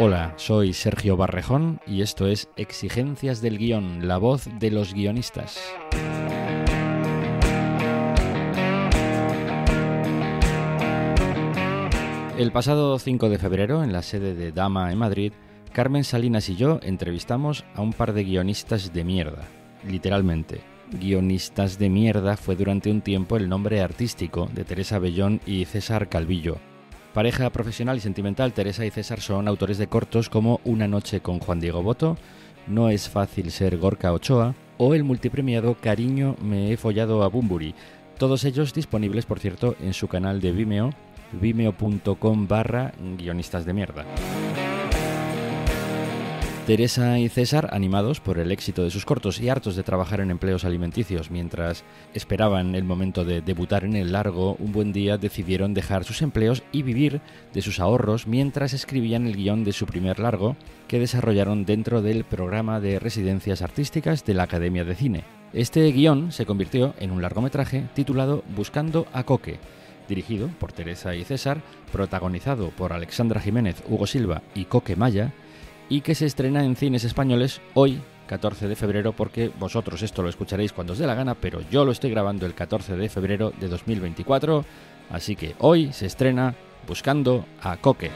Hola, soy Sergio Barrejón y esto es Exigencias del Guión, la voz de los guionistas. El pasado 5 de febrero, en la sede de Dama en Madrid, Carmen Salinas y yo entrevistamos a un par de guionistas de mierda, literalmente. Guionistas de mierda fue durante un tiempo el nombre artístico de Teresa Bellón y César Calvillo, Pareja profesional y sentimental, Teresa y César son autores de cortos como Una noche con Juan Diego Boto, No es fácil ser Gorka Ochoa o el multipremiado Cariño me he follado a Bumburi. Todos ellos disponibles, por cierto, en su canal de Vimeo, vimeo.com barra guionistas de mierda. Teresa y César, animados por el éxito de sus cortos y hartos de trabajar en empleos alimenticios mientras esperaban el momento de debutar en el largo, un buen día decidieron dejar sus empleos y vivir de sus ahorros mientras escribían el guión de su primer largo que desarrollaron dentro del programa de residencias artísticas de la Academia de Cine. Este guión se convirtió en un largometraje titulado Buscando a Coque, dirigido por Teresa y César, protagonizado por Alexandra Jiménez, Hugo Silva y Coque Maya, y que se estrena en cines españoles hoy, 14 de febrero, porque vosotros esto lo escucharéis cuando os dé la gana, pero yo lo estoy grabando el 14 de febrero de 2024, así que hoy se estrena Buscando a Coque.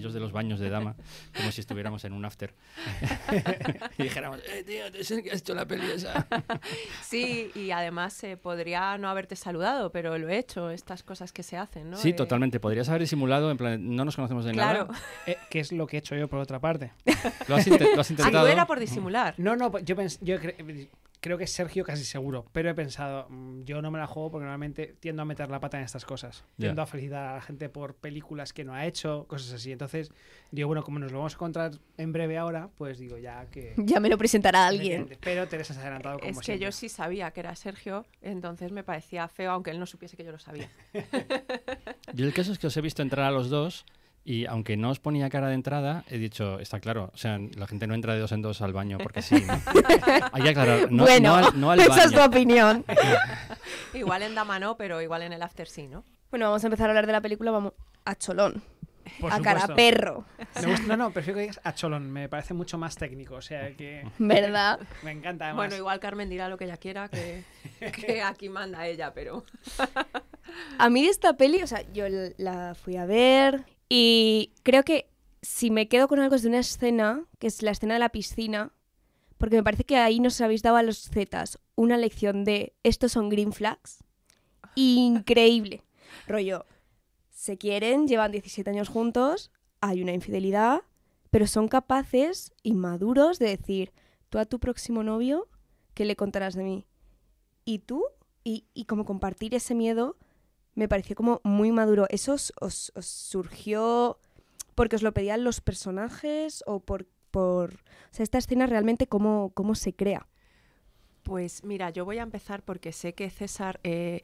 ellos de los baños de dama, como si estuviéramos en un after. y dijéramos, eh, tío, te que has hecho la peli esa. sí, y además eh, podría no haberte saludado, pero lo he hecho, estas cosas que se hacen, ¿no? Sí, eh, totalmente. Podrías haber disimulado, en plan, no nos conocemos de nada. claro eh, que es lo que he hecho yo por otra parte. ¿Lo has, ah, intentado? Ah, no era por disimular. No, no, pues, yo, yo creo que es Sergio casi seguro, pero he pensado, mm, yo no me la juego porque normalmente tiendo a meter la pata en estas cosas. Tiendo a felicitar a la gente por películas que no ha hecho, cosas así. Entonces, digo, bueno, como nos lo vamos a encontrar en breve ahora, pues digo, ya que. Ya me lo presentará alguien. Pero Teresa se ha adelantado como Es que yo sí sabía que era Sergio, entonces me parecía feo, aunque él no supiese que yo lo sabía. y el caso es que os he visto entrar a los dos y aunque no os ponía cara de entrada, he dicho, está claro, o sea, la gente no entra de dos en dos al baño porque sí. Hay que aclarar, no, al, Esa es tu opinión. igual en Dama no, pero igual en el after sí, ¿no? Bueno, vamos a empezar a hablar de la película, vamos a cholón. a cara perro. no, no, prefiero que digas a cholón, me parece mucho más técnico, o sea que... ¿Verdad? Me encanta además. Bueno, igual Carmen dirá lo que ella quiera, que, que aquí manda ella, pero... a mí esta peli, o sea, yo la fui a ver y creo que si me quedo con algo es de una escena, que es la escena de la piscina, porque me parece que ahí nos habéis dado a los Zetas una lección de estos son green flags. Increíble. Rollo, se quieren, llevan 17 años juntos, hay una infidelidad, pero son capaces, y maduros de decir, tú a tu próximo novio, ¿qué le contarás de mí? Y tú, y, y como compartir ese miedo me pareció como muy maduro. ¿Eso os, surgió porque os lo pedían los personajes o por, O sea, esta escena realmente cómo, cómo se crea? Pues mira, yo voy a empezar porque sé que César... Eh,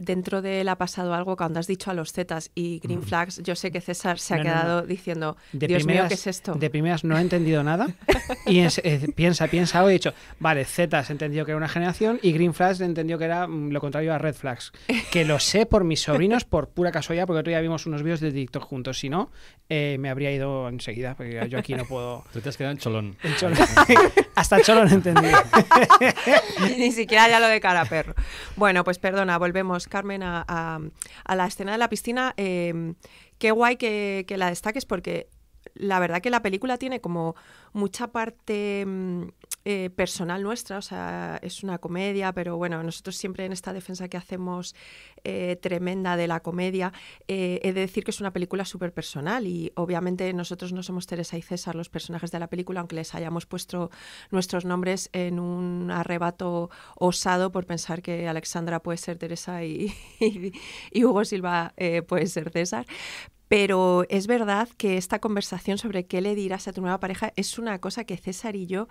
dentro de él ha pasado algo cuando has dicho a los Zetas y Green mm. Flags. Yo sé que César se ha quedado diciendo, Dios mío, ¿qué es esto? De primeras no he entendido nada y piensa, piensa, he dicho, vale, Zetas entendió que era una generación y Green Flags entendió que era mm, lo contrario a Red Flags. Que lo sé por mis sobrinos por pura casualidad, porque otro día vimos unos vídeos de TikTok juntos. Si no, eh, me habría ido enseguida, porque yo aquí no puedo... Tú te has quedado en cholón. cholón. Hasta cholón he entendido. Ni siquiera ya lo de cara perro. Bueno, pues perdona, volvemos Carmen, a, la escena de la piscina, em, qué guay que, que la destaques porque la verdad que la película tiene como mucha parte em, eh, personal nuestra, o sea, es una comedia, pero bueno, nosotros siempre en esta defensa que hacemos eh, tremenda de la comedia, eh, he de decir que es una película súper personal y obviamente nosotros no somos Teresa y César, los personajes de la película, aunque les hayamos puesto nuestros nombres en un arrebato osado por pensar que Alexandra puede ser Teresa y Hugo Silva puede ser César, pero es verdad que esta conversación sobre qué le dirás a tu nueva pareja es una cosa que César y yo,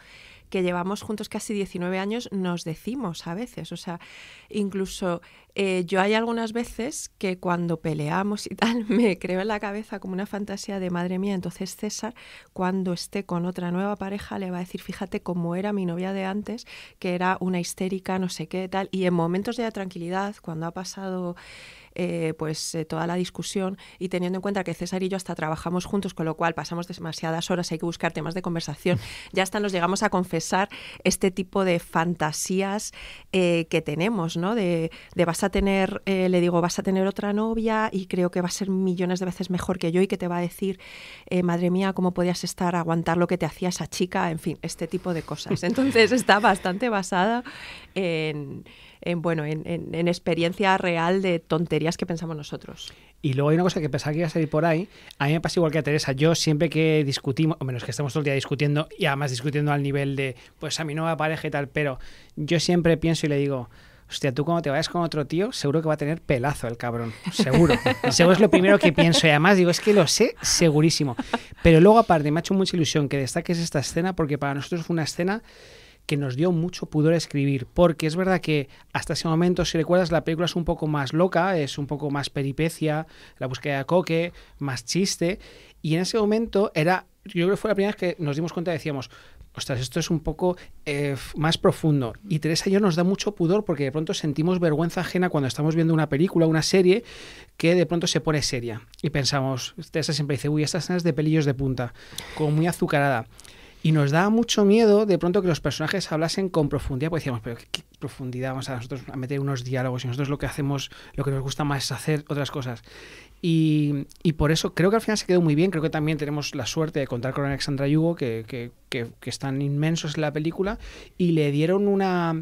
que llevamos juntos casi 19 años, nos decimos a veces. O sea, incluso eh, yo hay algunas veces que cuando peleamos y tal, me creo en la cabeza como una fantasía de madre mía. Entonces César, cuando esté con otra nueva pareja, le va a decir, fíjate cómo era mi novia de antes, que era una histérica, no sé qué, tal. Y en momentos de tranquilidad, cuando ha pasado eh, pues eh, toda la discusión y teniendo en cuenta que César y yo hasta trabajamos juntos, con lo cual pasamos demasiadas horas, hay que buscar temas de conversación, ya hasta nos llegamos a confesar este tipo de fantasías eh, que tenemos, ¿no? De, de vas a tener, le digo, vas a tener otra novia y creo que va a ser millones de veces mejor que yo y que te va a decir, madre mía, cómo podías estar, aguantar lo que te hacía esa chica, en fin, este tipo de cosas. Entonces está bastante basada en en, bueno, en, experiencia real de tonterías que pensamos nosotros. Y luego hay una cosa que pensaba que iba a salir por ahí. A mí me pasa igual que a Teresa. Yo siempre que discutimos, o menos que estamos todo el día discutiendo, y además discutiendo al nivel de, pues a mi nueva pareja y tal, pero yo siempre pienso y le digo, hostia, tú cuando te vayas con otro tío, seguro que va a tener pelazo el cabrón, seguro. seguro es lo primero que pienso y además digo, es que lo sé segurísimo. Pero luego aparte, me ha hecho mucha ilusión que destaques esta escena porque para nosotros fue una escena que nos dio mucho pudor escribir, porque es verdad que hasta ese momento, si recuerdas, la película es un poco más loca, es un poco más peripecia, la búsqueda de coque, más chiste, y en ese momento era, yo creo que fue la primera vez que nos dimos cuenta, decíamos, ostras, esto es un poco eh, más profundo. Y Teresa y yo nos da mucho pudor porque de pronto sentimos vergüenza ajena cuando estamos viendo una película, una serie, que de pronto se pone seria. Y pensamos, Teresa siempre dice, uy, esta escena es de pelillos de punta, como muy azucarada. Y nos da mucho miedo de pronto que los personajes hablasen con profundidad, porque decíamos, pero ¿qué profundidad vamos a nosotros a meter unos diálogos? Y nosotros lo que hacemos, lo que nos gusta más es hacer otras cosas. Y, por eso creo que al final se quedó muy bien. Creo que también tenemos la suerte de contar con Alexandra Yugo, que, que, que, están inmensos en la película, y le dieron una,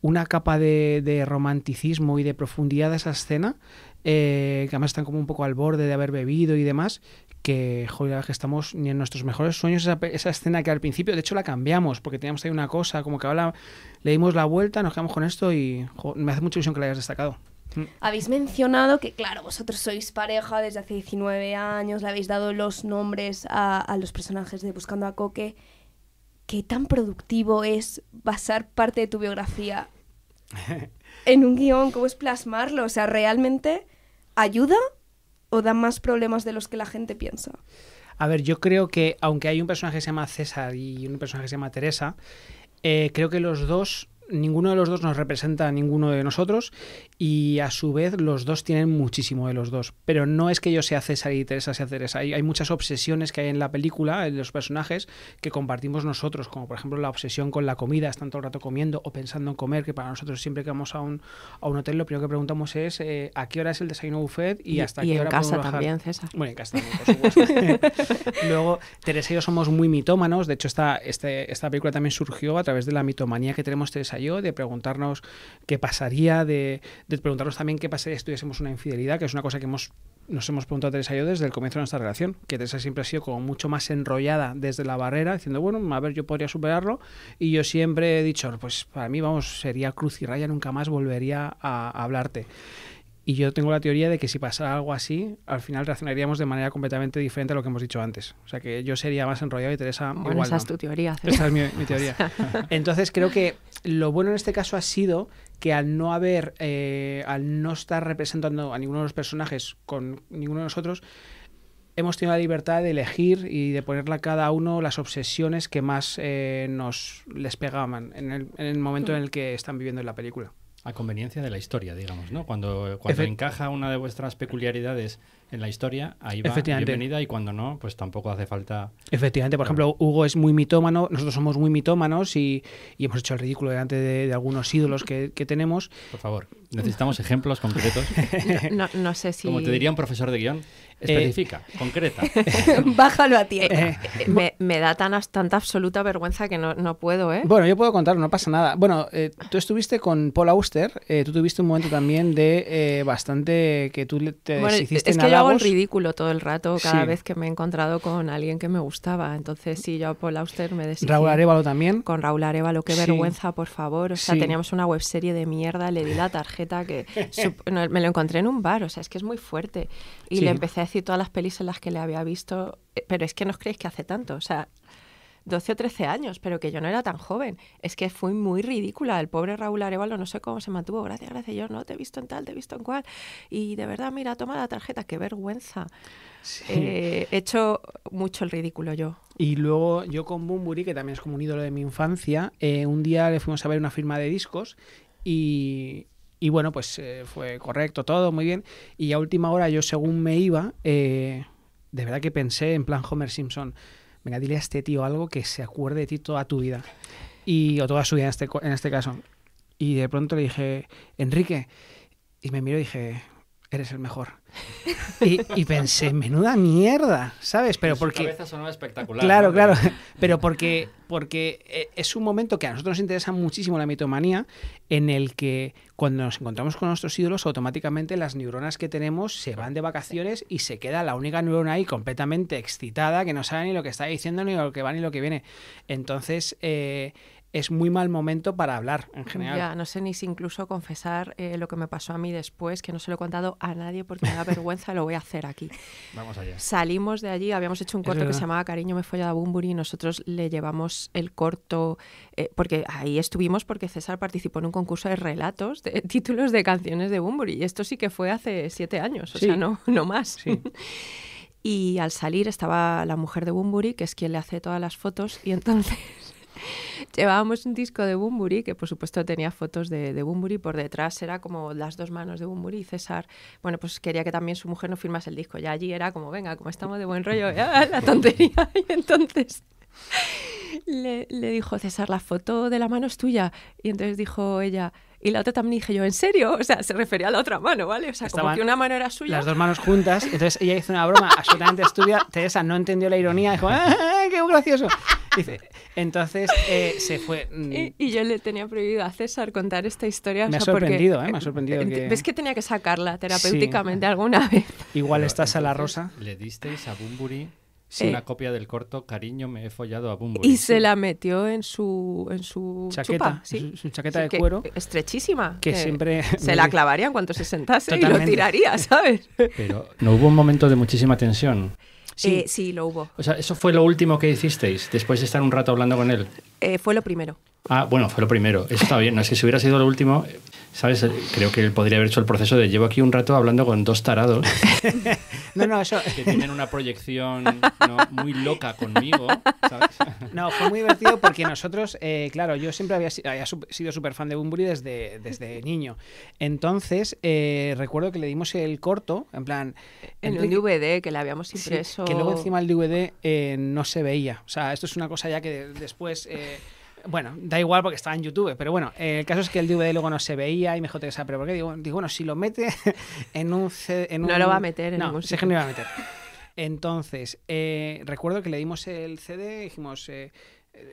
una capa de, romanticismo y de profundidad a esa escena eh, que además están como un poco al borde de haber bebido y demás, que, joder, que estamos ni en nuestros mejores sueños. Esa, escena que al principio, de hecho, la cambiamos porque teníamos ahí una cosa, como que ahora le dimos la vuelta, nos quedamos con esto y me hace mucha ilusión que la hayas destacado. Mm. Habéis mencionado que, claro, vosotros sois pareja desde hace 19 años, le habéis dado los nombres a, a los personajes de Buscando a Coque. ¿Qué tan productivo es basar parte de tu biografía en un guión? ¿Cómo es plasmarlo? O sea, ¿realmente ayuda o dan más problemas de los que la gente piensa? A ver, yo creo que aunque hay un personaje que se llama César y un personaje que se llama Teresa, eh, creo que los dos ninguno de los dos nos representa a ninguno de nosotros y a su vez los dos tienen muchísimo de los dos. Pero no es que yo sea César y Teresa sea Teresa. Hay, muchas obsesiones que hay en la película, en los personajes, que compartimos nosotros, como por ejemplo la obsesión con la comida, están todo el rato comiendo o pensando en comer, que para nosotros siempre que vamos a un, a un hotel lo primero que preguntamos es eh, a qué hora es el desayuno buffet y hasta qué hora en casa bajar? también, César. Bueno, en casa también, Luego, Teresa y yo somos muy mitómanos, de hecho esta, este, esta película también surgió a través de la mitomanía que tenemos Teresa de preguntarnos qué pasaría, de, preguntarnos también qué pasaría si tuviésemos una infidelidad, que es una cosa que nos hemos preguntado a Teresa yo desde el comienzo de nuestra relación, que Teresa siempre ha sido como mucho más enrollada desde la barrera, diciendo, bueno, a ver, yo podría superarlo, y yo siempre he dicho, pues para mí, vamos, sería cruz y raya, nunca más volvería a hablarte. Y yo tengo la teoría de que si pasara algo así, al final reaccionaríamos de manera completamente diferente a lo que hemos dicho antes. O sea, que yo sería más enrollado y Teresa igual Esa es tu teoría. Esa es mi, teoría. Entonces, creo que lo bueno en este caso ha sido que al no haber, eh, al no estar representando a ninguno de los personajes con ninguno de nosotros, hemos tenido la libertad de elegir y de ponerle a cada uno las obsesiones que más eh, nos les pegaban en el, en el momento en el que están viviendo en la película a conveniencia de la historia, digamos, ¿no? Cuando, encaja una de vuestras peculiaridades en la historia, ahí va bienvenida y cuando no, pues tampoco hace falta... Efectivamente, por ejemplo, Hugo es muy mitómano, nosotros somos muy mitómanos y, hemos hecho el ridículo delante de, algunos ídolos que, tenemos. Por favor, necesitamos ejemplos concretos. No, sé si... Como te diría un profesor de guión, Especifica, eh, concreta. Bájalo a tierra. Eh, eh, me, da tan, tanta absoluta vergüenza que no, no, puedo, Bueno, yo puedo contar, no pasa nada. Bueno, tú estuviste con Paul Auster, tú tuviste un momento también de bastante que tú te bueno, hiciste Es que yo hago ridículo todo el rato cada vez que me he encontrado con alguien que me gustaba. Entonces, sí, yo a Paul Auster me decidí. Raúl Arevalo también. Con Raúl Arevalo, qué vergüenza, por favor. O sea, teníamos una webserie de mierda, le di la tarjeta que me lo encontré en un bar, o sea, es que es muy fuerte. Y le empecé a todas las pelis en las que le había visto, eh, pero es que no os creéis que hace tanto, o sea, 12 o 13 años, pero que yo no era tan joven. Es que fui muy ridícula. El pobre Raúl Arevalo no sé cómo se mantuvo. Gracias, gracias. Yo no te he visto en tal, te he visto en cual. Y de verdad, mira, toma la tarjeta. Qué vergüenza. Eh, he hecho mucho el ridículo yo. Y luego yo con Bumburi, que también es como un ídolo de mi infancia, eh, un día le fuimos a ver una firma de discos y, y bueno, pues eh, fue correcto todo, muy bien. Y a última hora yo según me iba, eh, de verdad que pensé en plan Homer Simpson, venga, dile a este tío algo que se acuerde de ti toda tu vida. Y, o toda su vida en este, en este caso. Y de pronto le dije, Enrique, y me miro y dije, eres el mejor. Y, pensé, menuda mierda, ¿sabes? Pero porque... Cabeza sonaba espectacular. Claro, claro. Pero porque, porque eh, es un momento que a nosotros nos interesa muchísimo la mitomanía, en el que cuando nos encontramos con nuestros ídolos, automáticamente las neuronas que tenemos se van de vacaciones y se queda la única neurona ahí completamente excitada, que no sabe ni lo que está diciendo, ni lo que va, ni lo que viene. Entonces... Eh, es muy mal momento para hablar en general. Ya, no sé ni si incluso confesar eh, lo que me pasó a mí después, que no se lo he contado a nadie porque me da vergüenza, lo voy a hacer aquí. Vamos allá. Salimos de allí, habíamos hecho un corto que se llamaba Cariño me a Bumburi y nosotros le llevamos el corto, eh, porque ahí estuvimos porque César participó en un concurso de relatos, de títulos de canciones de Bumburi y esto sí que fue hace siete años, o sea, no, no más. Sí. y al salir estaba la mujer de Bumburi, que es quien le hace todas las fotos, y entonces Llevábamos un disco de Bumburi, que por supuesto tenía fotos de, de Bumburi, por detrás era como las dos manos de Bumburi y César, bueno, pues quería que también su mujer no firmase el disco. Ya allí era como, venga, como estamos de buen rollo, ¿eh? la tontería. Y entonces le, le dijo, César, la foto de la mano es tuya. Y entonces dijo ella, y la otra también dije yo, ¿en serio? O sea, se refería a la otra mano, ¿vale? O sea, como que una mano era suya. Las dos manos juntas, entonces ella hizo una broma absolutamente estúpida. Teresa no entendió la ironía, dijo, ah, qué gracioso! entonces eh, se fue. Mm. Y, yo le tenía prohibido a César contar esta historia. Me ha sorprendido, eh, me ha eh, sorprendido. ¿Ves que tenía que sacarla terapéuticamente alguna vez? Igual estás a la rosa. ¿Le disteis a Bumburi Una copia del corto Cariño me he follado a Bumburi Y se la metió en su, en su chaqueta, su, chaqueta de cuero. Estrechísima. Que, siempre. Se la clavaría en cuanto se sentase y lo tiraría, ¿sabes? Pero no hubo un momento de muchísima tensión. Sí, eh, sí, lo hubo. O sea, ¿eso fue lo último que hicisteis después de estar un rato hablando con él? Eh, fue lo primero. Ah, bueno, fue lo primero. Eso está bien. No es si hubiera sido lo último, ¿sabes? Creo que él podría haber hecho el proceso de llevo aquí un rato hablando con dos tarados. no, no, eso. Que tienen una proyección muy loca conmigo, ¿sabes? no, fue muy divertido porque nosotros, eh, claro, yo siempre había, sido súper fan de Bumburi desde, niño. Entonces, recuerdo que le dimos el corto, en plan. En, el DVD que le habíamos impreso que luego encima el DVD eh, no se veía. O sea, esto es una cosa ya que después... Eh, bueno, da igual porque estaba en YouTube, pero bueno, eh, el caso es que el DVD luego no se veía y me dijo sabes. pero ¿por qué? Digo, digo bueno, si lo mete en un... no lo va a meter en no, ningún sitio. No, no iba a meter. Entonces, recuerdo que le dimos el CD y dijimos,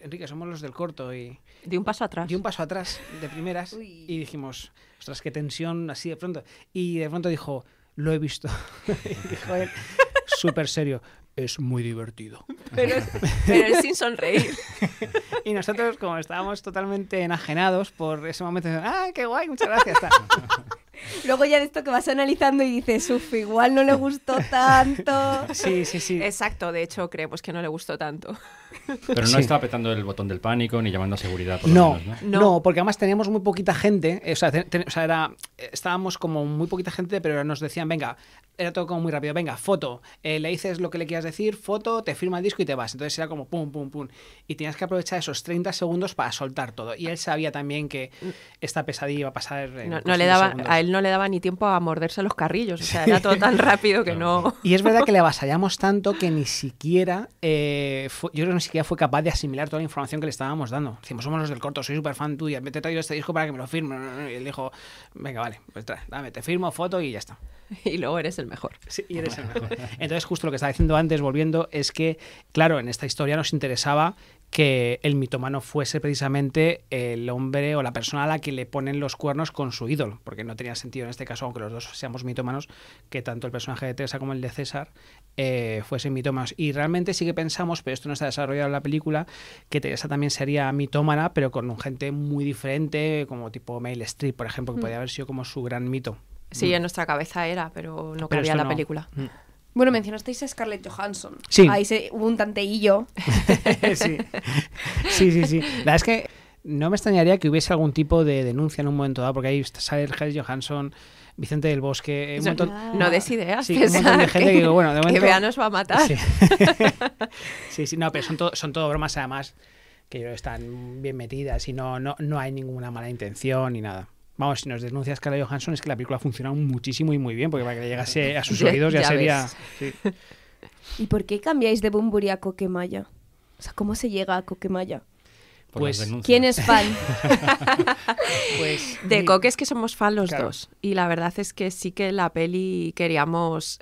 Enrique, somos los del corto y... De un paso atrás. De un paso atrás, de primeras. Y dijimos, ostras, qué tensión así de pronto. Y de pronto dijo, lo he visto. dijo súper serio. Es muy divertido. Pero, es sin sonreír. Y nosotros, como estábamos totalmente enajenados por ese momento, ¡ah, qué guay! Muchas gracias. Luego ya de esto que vas analizando y dices, uff, igual no le gustó tanto. Sí, sí, sí. Exacto, de hecho creemos que no le gustó tanto. Pero no estaba apretando el botón del pánico ni llamando a seguridad. no, no, porque además teníamos muy poquita gente, eh, o sea, o sea era, estábamos como muy poquita gente, pero nos decían, venga, era todo como muy rápido. Venga, foto. Eh, le dices lo que le quieras decir, foto, te firma el disco y te vas. Entonces era como pum, pum, pum. Y tenías que aprovechar esos 30 segundos para soltar todo. Y él sabía también que mm. esta pesadilla iba a pasar. no, le daba, a él no le daba ni tiempo a morderse los carrillos. O sea, era todo tan rápido que no. Y es verdad que le avasallamos tanto que ni siquiera, eh, yo creo que ni siquiera fue capaz de asimilar toda la información que le estábamos dando. Decimos, somos los del corto, soy súper fan tuya, me te traigo este disco para que me lo firme. Y él dijo, venga, vale, pues trae, dame, te firmo, foto y ya está. Y luego eres el mejor. Sí, eres el mejor. Entonces, justo lo que estaba diciendo antes, volviendo, es que, claro, en esta historia nos interesaba que el mitómano fuese precisamente el hombre o la persona a la que le ponen los cuernos con su ídolo, porque no tenía sentido en este caso, aunque los dos seamos mitómanos, que tanto el personaje de Teresa como el de César eh, fuesen mitómanos. Y realmente sí que pensamos, pero esto no está desarrollado en la película, que Teresa también sería mitómana, pero con un gente muy diferente, como tipo Mail Street, por ejemplo, que mm. podría haber sido como su gran mito. Sí, mm. en nuestra cabeza era, pero no cabía la película. Mm. Bueno, mencionasteis a Scarlett Johansson. Sí. Ahí se, hubo un tanteillo. sí. sí, sí, La verdad es que no me extrañaría que hubiese algún tipo de denuncia en un momento dado, porque ahí sale Scarlett Johansson. Vicente del Bosque, un montón, no, ah. des ideas, que, nos va a matar. Sí, sí, sí, no, pero son todo, son todo bromas además que están bien metidas y no, no, no hay ninguna mala intención ni nada. Vamos, si nos denuncias Carla Johansson es que la película ha funcionado muchísimo y muy bien, porque para que llegase a sus oídos ya, sería... ¿Y por qué cambiáis de Bumburi a Coquemaya? O sea, ¿cómo se llega a Coquemaya? pues, ¿quién es fan? pues, de Coque es que somos fans los dos. Y la verdad es que sí que la peli queríamos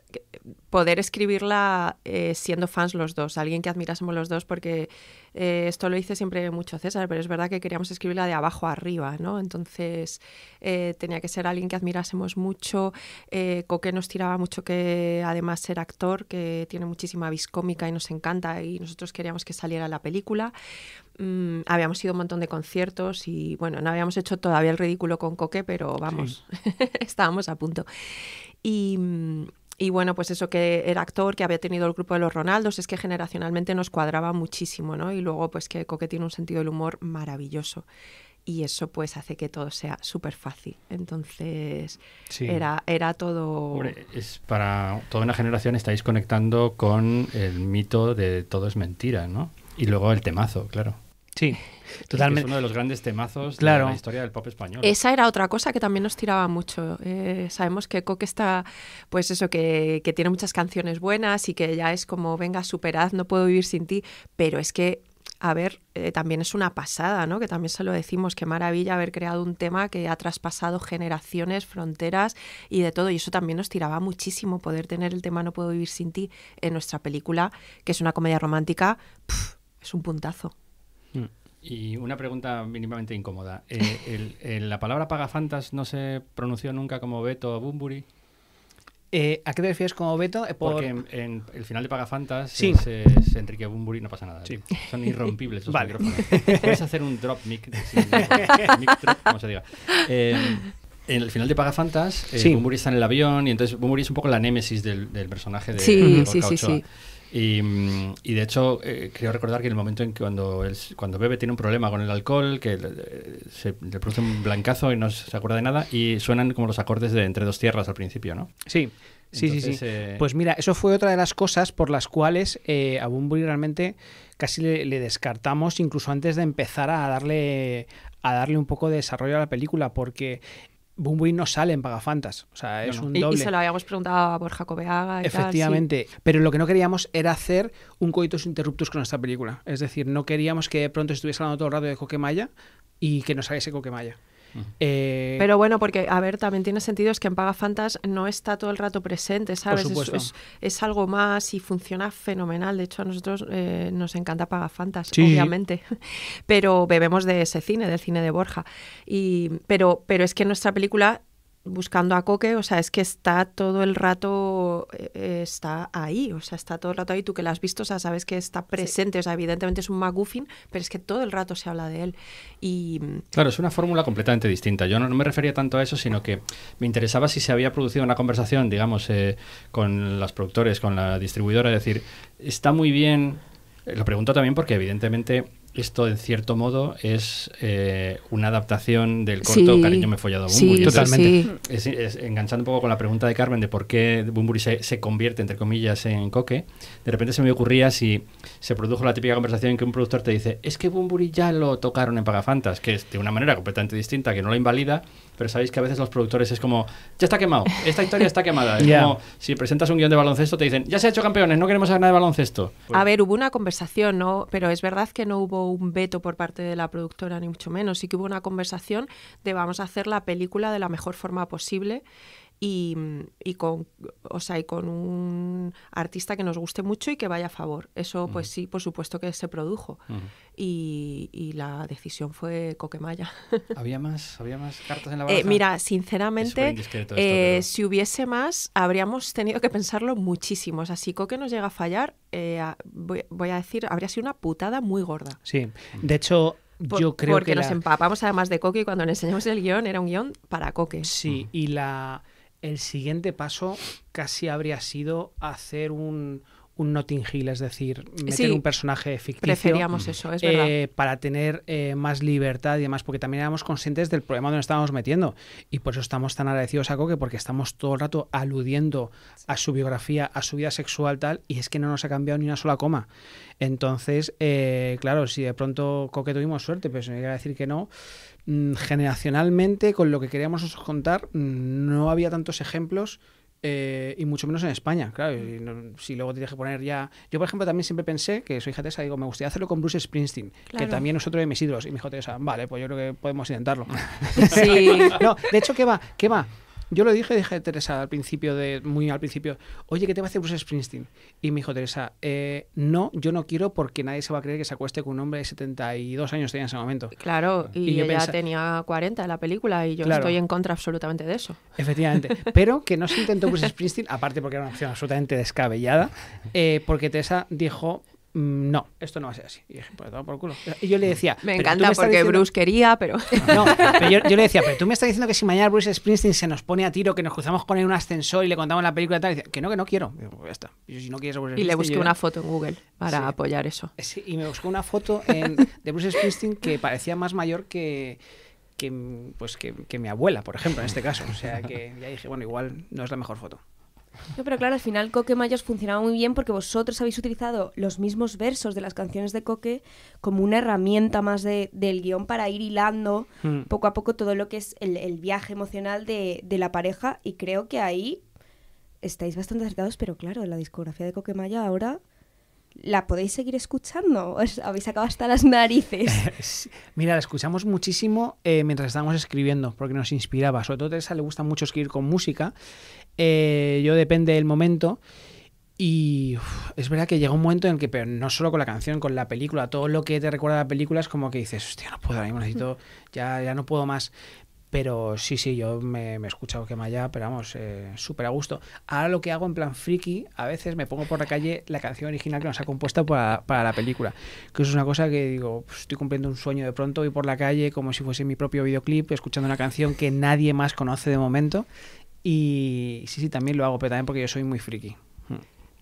poder escribirla eh, siendo fans los dos. Alguien que admirásemos los dos porque eh, esto lo hice siempre mucho César, pero es verdad que queríamos escribirla de abajo a arriba, ¿no? Entonces eh, tenía que ser alguien que admirásemos mucho, eh, Coque nos tiraba mucho que además ser actor, que tiene muchísima viscómica y nos encanta y nosotros queríamos que saliera la película. Mm, habíamos ido un montón de conciertos y bueno, no habíamos hecho todavía el ridículo con Coque, pero vamos, estábamos a punto. Y mm, y bueno, pues eso que era actor, que había tenido el grupo de los Ronaldos, es que generacionalmente nos cuadraba muchísimo, ¿no? Y luego, pues que Coque tiene un sentido del humor maravilloso. Y eso pues hace que todo sea súper fácil. Entonces era, era todo... es para toda una generación estáis conectando con el mito de todo es mentira, ¿no? Y luego el temazo, claro. Sí. Totalmente. Es, uno de los grandes temazos de la historia del pop español. Esa era otra cosa que también nos tiraba mucho. Eh, sabemos que Coque está, pues eso, que, tiene muchas canciones buenas y que ya es como, venga, superad, no puedo vivir sin ti. Pero es que, a ver, eh, también es una pasada, ¿no? Que también se lo decimos, qué maravilla haber creado un tema que ha traspasado generaciones, fronteras y de todo. Y eso también nos tiraba muchísimo, poder tener el tema No puedo vivir sin ti en nuestra película, que es una comedia romántica, es un puntazo. Y una pregunta mínimamente incómoda. Eh, ¿La palabra pagafantas no se pronunció nunca como Beto Bumburi? Eh, ¿A qué te refieres como Beto? Eh, Porque en, el final de Pagafantas sí. se Enrique Bumburi, no pasa nada. Son irrompibles esos micrófonos. Puedes hacer un drop mic, drop, como se diga. Eh, en el final de Pagafantas, Bumburi está en el avión y entonces Bumburi es un poco la némesis del, personaje de, sí, sí, sí, sí. Mm, y, de hecho, quiero eh, creo recordar que en el momento en que cuando, él, cuando bebe tiene un problema con el alcohol, que le, se, produce un blancazo y no se acuerda de nada, y suenan como los acordes de Entre dos tierras al principio, ¿no? Sí. Sí, sí, sí. Eh, pues mira, eso fue otra de las cosas por las cuales eh, a Bunbury realmente casi le, le, descartamos, incluso antes de empezar a darle, a darle un poco de desarrollo a la película, porque Boom no sale en Pagafantas. O sea, es un Y, se lo habíamos preguntado a Borja Efectivamente. Pero lo que no queríamos era hacer un coitus interruptus con esta película. Es decir, no queríamos que de pronto estuviese hablando todo el rato de Coquemaya y que no saliese Coquemaya. Eh, pero bueno, porque, a ver, también tiene sentido es que en Paga Fantas no está todo el rato presente, ¿sabes? es, algo más y funciona fenomenal. De hecho, a nosotros eh, nos encanta Paga Fantas, obviamente. Pero bebemos de ese cine, del cine de Borja. Y, pero, pero es que nuestra película buscando a Coque, o sea, es que está todo el rato, eh, eh, está ahí, o sea, está todo el rato ahí, tú que la has visto, o sea, sabes que está presente, o sea, evidentemente es un McGuffin, pero es que todo el rato se habla de él. Y... Mm, claro, es una fórmula completamente distinta. Yo no, me refería tanto a eso, sino que me interesaba si se había producido una conversación, digamos, eh, con los productores, con la distribuidora, es decir, está muy bien, lo pregunto también porque evidentemente esto en cierto modo es eh, una adaptación del corto Cariño me he follado a Bumburi. totalmente. enganchando un poco con la pregunta de Carmen de por qué Bumburi se, convierte, entre comillas, en coque, de repente se me ocurría si se produjo la típica conversación en que un productor te dice es que Bumburi ya lo tocaron en Pagafantas, que es de una manera completamente distinta, que no lo invalida, pero sabéis que a veces los productores es como, ya está quemado, esta historia está quemada. Es como si presentas un guión de baloncesto, te dicen, ya se ha hecho campeones, no queremos hacer nada de baloncesto. A ver, hubo una conversación, ¿no? pero es verdad que no hubo un veto por parte de la productora, ni mucho menos. Sí que hubo una conversación de vamos a hacer la película de la mejor forma posible y, con, o sea, y con un artista que nos guste mucho y que vaya a favor. Eso, pues sí, por supuesto que se produjo. y, y, la decisión fue Coquemaya. ¿Había más, ¿Había más cartas en la eh, baraja? mira, sinceramente, eh, si hubiese más, habríamos tenido que pensarlo muchísimo. O sea, si Coque nos llega a fallar, eh, voy, a decir, habría sido una putada muy gorda. Sí, de hecho, yo creo porque nos empapamos además de Coque y cuando le enseñamos el guión era un guión para Coque. Sí, y la el siguiente paso casi habría sido hacer un, un Notting Hill, es decir, meter un personaje ficticio. Preferíamos eso, es verdad. Eh, para tener eh, más libertad y demás, porque también éramos conscientes del problema donde estábamos metiendo. Y por eso estamos tan agradecidos a Coque, porque estamos todo el rato aludiendo a su biografía, a su vida sexual, tal, y es que no nos ha cambiado ni una sola coma. Entonces, eh, claro, si de pronto Coque tuvimos suerte, pues, me iba a decir que no. Mm, generacionalmente, con lo que queríamos contar, mm, no había tantos ejemplos. Eh, y mucho menos en España, claro. si luego tienes que poner ya. Yo, por ejemplo, también siempre pensé que soy hija tesa digo, me gustaría hacerlo con Bruce Springsteen, que también es otro de mis ídolos. Y me dijo vale, pues yo creo que podemos intentarlo. de hecho, ¿qué va? ¿Qué va? Yo lo dije, dije a Teresa al principio, de, muy al principio, oye, ¿qué te va a hacer Bruce Springsteen? Y me dijo Teresa, eh, no, yo no quiero porque nadie se va a creer que se acueste con un hombre de 72 años tenía en ese momento. Claro, y, yo tenía 40 en la película y yo estoy en contra absolutamente de eso. Efectivamente, pero que no se intentó Bruce Springsteen, aparte porque era una opción absolutamente descabellada, eh, porque Teresa dijo, Mm, no, esto no va a ser así. Y pues, yo le mm. decía. Me encanta porque Bruce quería, pero. No, pero yo, le decía, pero tú me estás diciendo que si mañana Bruce Springsteen se nos pone a tiro, que nos cruzamos con él un ascensor y le contamos la película y tal, que no, que no quiero. Pues y, le busqué una foto en Google para apoyar eso. y me buscó una foto de Bruce Springsteen que parecía más mayor que. pues que, que mi abuela, por ejemplo, en este caso. O sea que ya dije, bueno, igual no es la mejor foto pero claro, al final Coque os funcionaba muy bien porque vosotros habéis utilizado los mismos versos de las canciones de Coque como una herramienta más de, del guión para ir hilando hmm. poco a poco todo lo que es el, viaje emocional de, de, la pareja y creo que ahí estáis bastante acertados, pero claro, la discografía de Coque Maya ahora ¿La podéis seguir escuchando? ¿Os habéis acabado hasta las narices? Mira, la escuchamos muchísimo eh, mientras estábamos escribiendo, porque nos inspiraba. Sobre todo a Teresa le gusta mucho escribir con música. Eh, yo depende del momento. Y es verdad que llega un momento en el que, pero no solo con la canción, con la película, todo lo que te recuerda a la película es como que dices, hostia, no puedo, necesito, mm. ya, ya no puedo más. Pero sí, sí, yo me, he escuchado que Maya, pero vamos, eh, súper a gusto. Ahora lo que hago en plan friki, a veces me pongo por la calle la canción original que nos ha compuesto para, la película. Que es una cosa que digo, estoy cumpliendo un sueño de pronto, voy por la calle como si fuese mi propio videoclip, escuchando una canción que nadie más conoce de momento. Y sí, sí, también lo hago, pero también porque yo soy muy friki.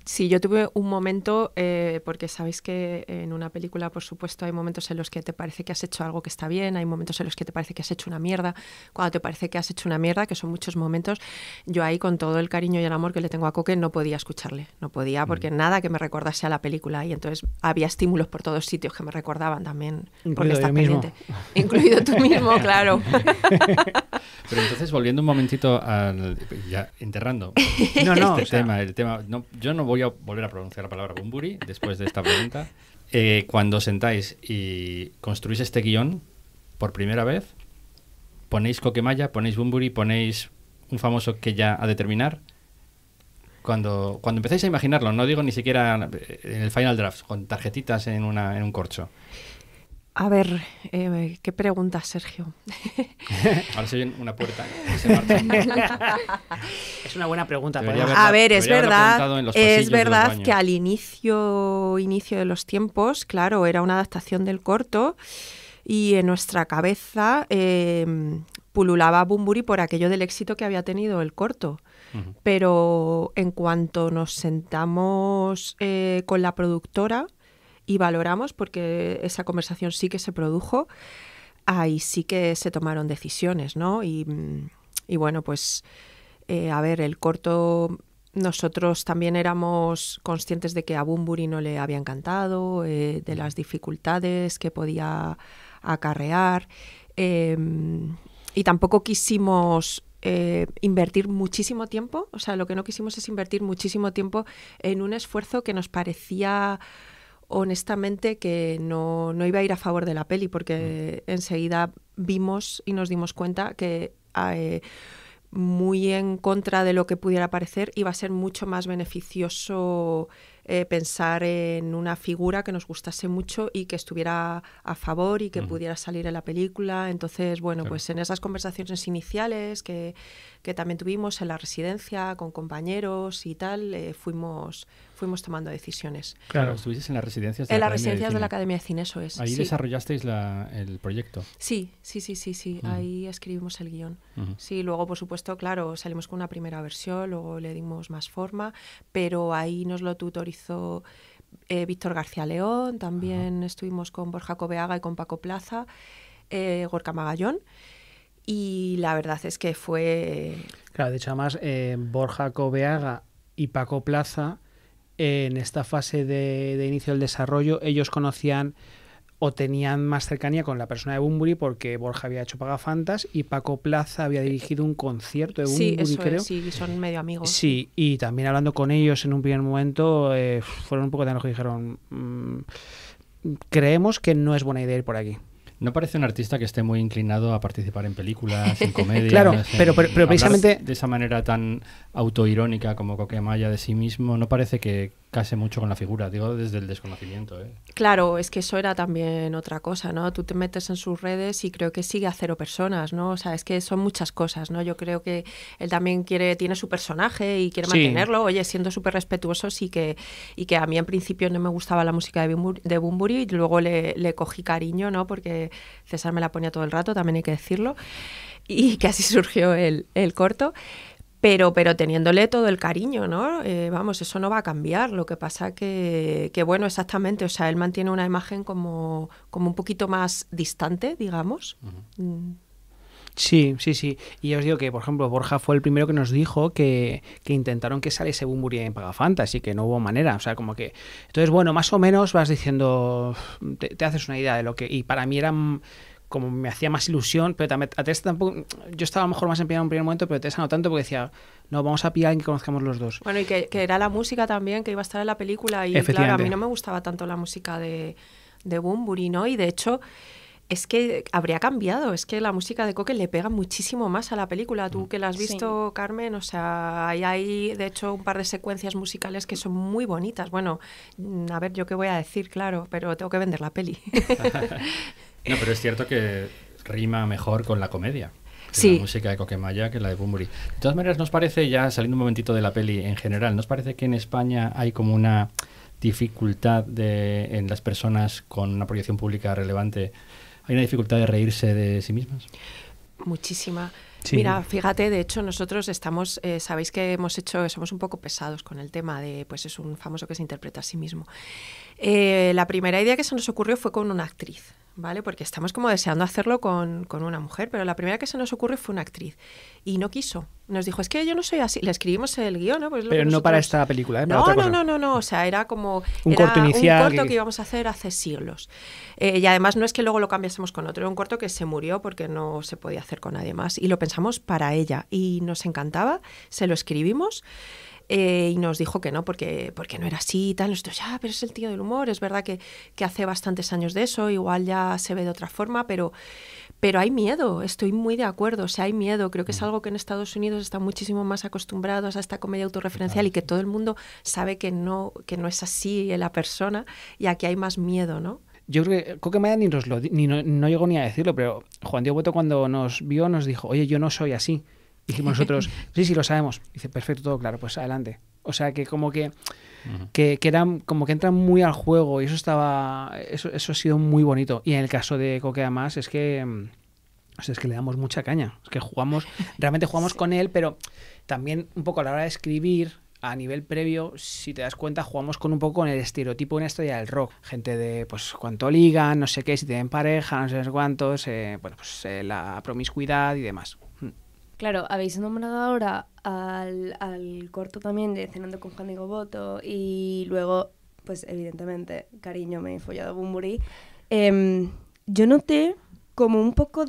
Sí, yo tuve un momento, eh, porque sabéis que en una película, por supuesto, hay momentos en los que te parece que has hecho algo que está bien, hay momentos en los que te parece que has hecho una mierda, cuando te parece que has hecho una mierda, que son muchos momentos, yo ahí con todo el cariño y el amor que le tengo a Coque no podía escucharle, no podía, porque mm. nada que me recordase a la película y entonces había estímulos por todos sitios que me recordaban también, Incluido porque pendiente. Incluido tú mismo, claro. Pero entonces, volviendo un momentito ya enterrando no, no, tema, el tema, no, yo no voy a volver a pronunciar la palabra Bumburi después de esta pregunta. Eh, cuando sentáis y construís este guión por primera vez, ponéis Coquemaya, ponéis Bumburi, ponéis un famoso que ya a determinar. Cuando, cuando empezáis a imaginarlo, no digo ni siquiera en el final draft, con tarjetitas en, una, en un corcho. A ver, eh, ¿qué pregunta, Sergio? Ahora se oye una puerta. es una buena pregunta. ¿eh? a ver, es verdad, es verdad que al inicio, inicio de los tiempos, claro, era una adaptación del corto y en nuestra cabeza em, pululaba Bumburi por aquello del éxito que había tenido el corto. Pero en cuanto nos sentamos eh, con la productora, y valoramos, porque esa conversación sí que se produjo, ahí sí que se tomaron decisiones, ¿no? Y, bueno, pues eh, a ver, el corto nosotros también éramos conscientes de que a Bumburi no le había encantado, eh, de las dificultades que podía acarrear. Em, y tampoco quisimos eh, invertir muchísimo tiempo, o sea, lo que no quisimos es invertir muchísimo tiempo en un esfuerzo que nos parecía honestamente que no, iba a ir a favor de la peli porque mm. enseguida vimos y nos dimos cuenta que eh, muy en contra de lo que pudiera parecer iba a ser mucho más beneficioso eh, pensar en una figura que nos gustase mucho y que estuviera a favor y que pudiera salir en la película. Entonces, bueno, pues en esas conversaciones iniciales que, también tuvimos en la residencia con compañeros y tal, eh, fuimos fuimos tomando decisiones. Claro, estuvisteis en las residencias de en la las residencias de, la Academia de Cine, eso es. Ahí desarrollasteis el proyecto. Sí, sí, sí, sí, sí. Ahí escribimos el guión. Sí, luego, por supuesto, claro, salimos con una primera versión, luego le dimos más forma, pero ahí nos lo tutorizó. Eh, Víctor García León, también estuvimos con Borja Cobeaga y con Paco Plaza, eh, Gorka Magallón. Y la verdad es que fue. Claro, de hecho, además, eh, Borja Cobeaga y Paco Plaza en esta fase de, inicio del desarrollo, ellos conocían o tenían más cercanía con la persona de Bumburi porque Borja había hecho Pagafantas y Paco Plaza había dirigido un concierto de Bumburi, sí, eso Es, sí, son medio amigos. Sí, y también hablando con ellos en un primer momento, eh, fueron un poco de tan y dijeron, mm, creemos que no es buena idea ir por aquí. No parece un artista que esté muy inclinado a participar en películas, en comedias. claro, pero, precisamente. De esa manera tan autoirónica como Coquemaya de sí mismo, no parece que, case mucho con la figura, digo desde el desconocimiento. ¿eh? Claro, es que eso era también otra cosa, ¿no? Tú te metes en sus redes y creo que sigue a cero personas, ¿no? O sea, es que son muchas cosas, ¿no? Yo creo que él también quiere, tiene su personaje y quiere mantenerlo, oye, siendo súper respetuosos y que, y que a mí en principio no me gustaba la música de de Bumburi y luego le, le cogí cariño, ¿no? Porque César me la ponía todo el rato, también hay que decirlo, y que así surgió el, el corto pero, pero teniéndole todo el cariño, ¿no? Eh, vamos, eso no va a cambiar. Lo que pasa que, que, bueno, exactamente, o sea, él mantiene una imagen como, como un poquito más distante, digamos. Mm. Sí, sí, sí. Y os digo que, por ejemplo, Borja fue el primero que nos dijo que, que intentaron que saliese Bumburi en Pagafanta, así que no hubo manera. O sea, como que. Entonces, bueno, más o menos vas diciendo. Te, te haces una idea de lo que. Y para mí eran como me hacía más ilusión, pero también a Teresa tampoco, yo estaba mejor más empeñado en un primer momento, pero Teresa no tanto porque decía, no, vamos a pillar y que conozcamos los dos. Bueno, y que, era la música también, que iba a estar en la película, y claro, a mí no me gustaba tanto la música de, de ¿no? Y de hecho, es que habría cambiado, es que la música de Coque le pega muchísimo más a la película. Tú mm, que la has visto, Carmen, o sea, hay, de hecho un par de secuencias musicales que son muy bonitas. Bueno, mm, a ver, yo qué voy a decir, claro, pero tengo que vender la peli. no, pero es cierto que rima mejor con la comedia. Sí. La música de Maya, que la de Bumburi. De todas maneras, ¿nos parece, ya saliendo un momentito de la peli en general, ¿nos parece que en España hay como una dificultad de, en las personas con una proyección pública relevante? ¿Tiene dificultad de reírse de sí mismas? Muchísima. Mira, fíjate, de hecho nosotros estamos, eh, sabéis que hemos hecho, somos un poco pesados con el tema de, pues es un famoso que se interpreta a sí mismo. Eh, la primera idea que se nos ocurrió fue con una actriz, ¿vale? Porque estamos como deseando hacerlo con, una mujer, pero la primera que se nos ocurrió fue una actriz. Y no quiso. Nos dijo, es que yo no soy así. Le escribimos el guión, ¿no? Pues pero no para esta película, ¿eh? no, no, no, no, no. O sea, era como un corto inicial. Un corto que... íbamos a hacer hace siglos. Eh, y además no es que luego lo cambiásemos con otro, era un corto que se murió porque no se podía hacer con nadie más. Y lo pensamos para ella. Y nos encantaba, se lo escribimos. Eh, y nos dijo que no, porque, porque no era así y tal. Nosotros, ya, pero es el tío del humor, es verdad que, que, hace bastantes años de eso, igual ya se ve de otra forma, pero, pero hay miedo, estoy muy de acuerdo, o sea, hay miedo. Creo que es mm. algo que en Estados Unidos están muchísimo más acostumbrados a esta comedia autorreferencial y que todo el mundo sabe que no, que no es así la persona y aquí hay más miedo, ¿no? Yo creo que Coquemaya ni, nos lo, ni no, no llegó ni a decirlo, pero Juan Diego Boto cuando nos vio nos dijo, oye, yo no soy así. Dijimos nosotros, sí, sí, lo sabemos. Dice, perfecto, todo claro, pues adelante. O sea que como que, que, eran, como que entran muy al juego y eso estaba, eso, eso ha sido muy bonito. Y en el caso de coquea más, es que, es que le damos mucha caña. Es que jugamos, realmente jugamos con él, pero también un poco a la hora de escribir, a nivel previo, si te das cuenta, jugamos con un poco con el estereotipo en una ya del rock. Gente de, pues, cuánto ligan, no sé qué, si tienen pareja, no sé cuántos, eh, bueno, pues eh, la promiscuidad y demás. Claro, habéis nombrado ahora al, al corto también de Cenando con Juan Diego Boto y luego, pues evidentemente, cariño, me he follado a Bumburi. Em, yo noté como un poco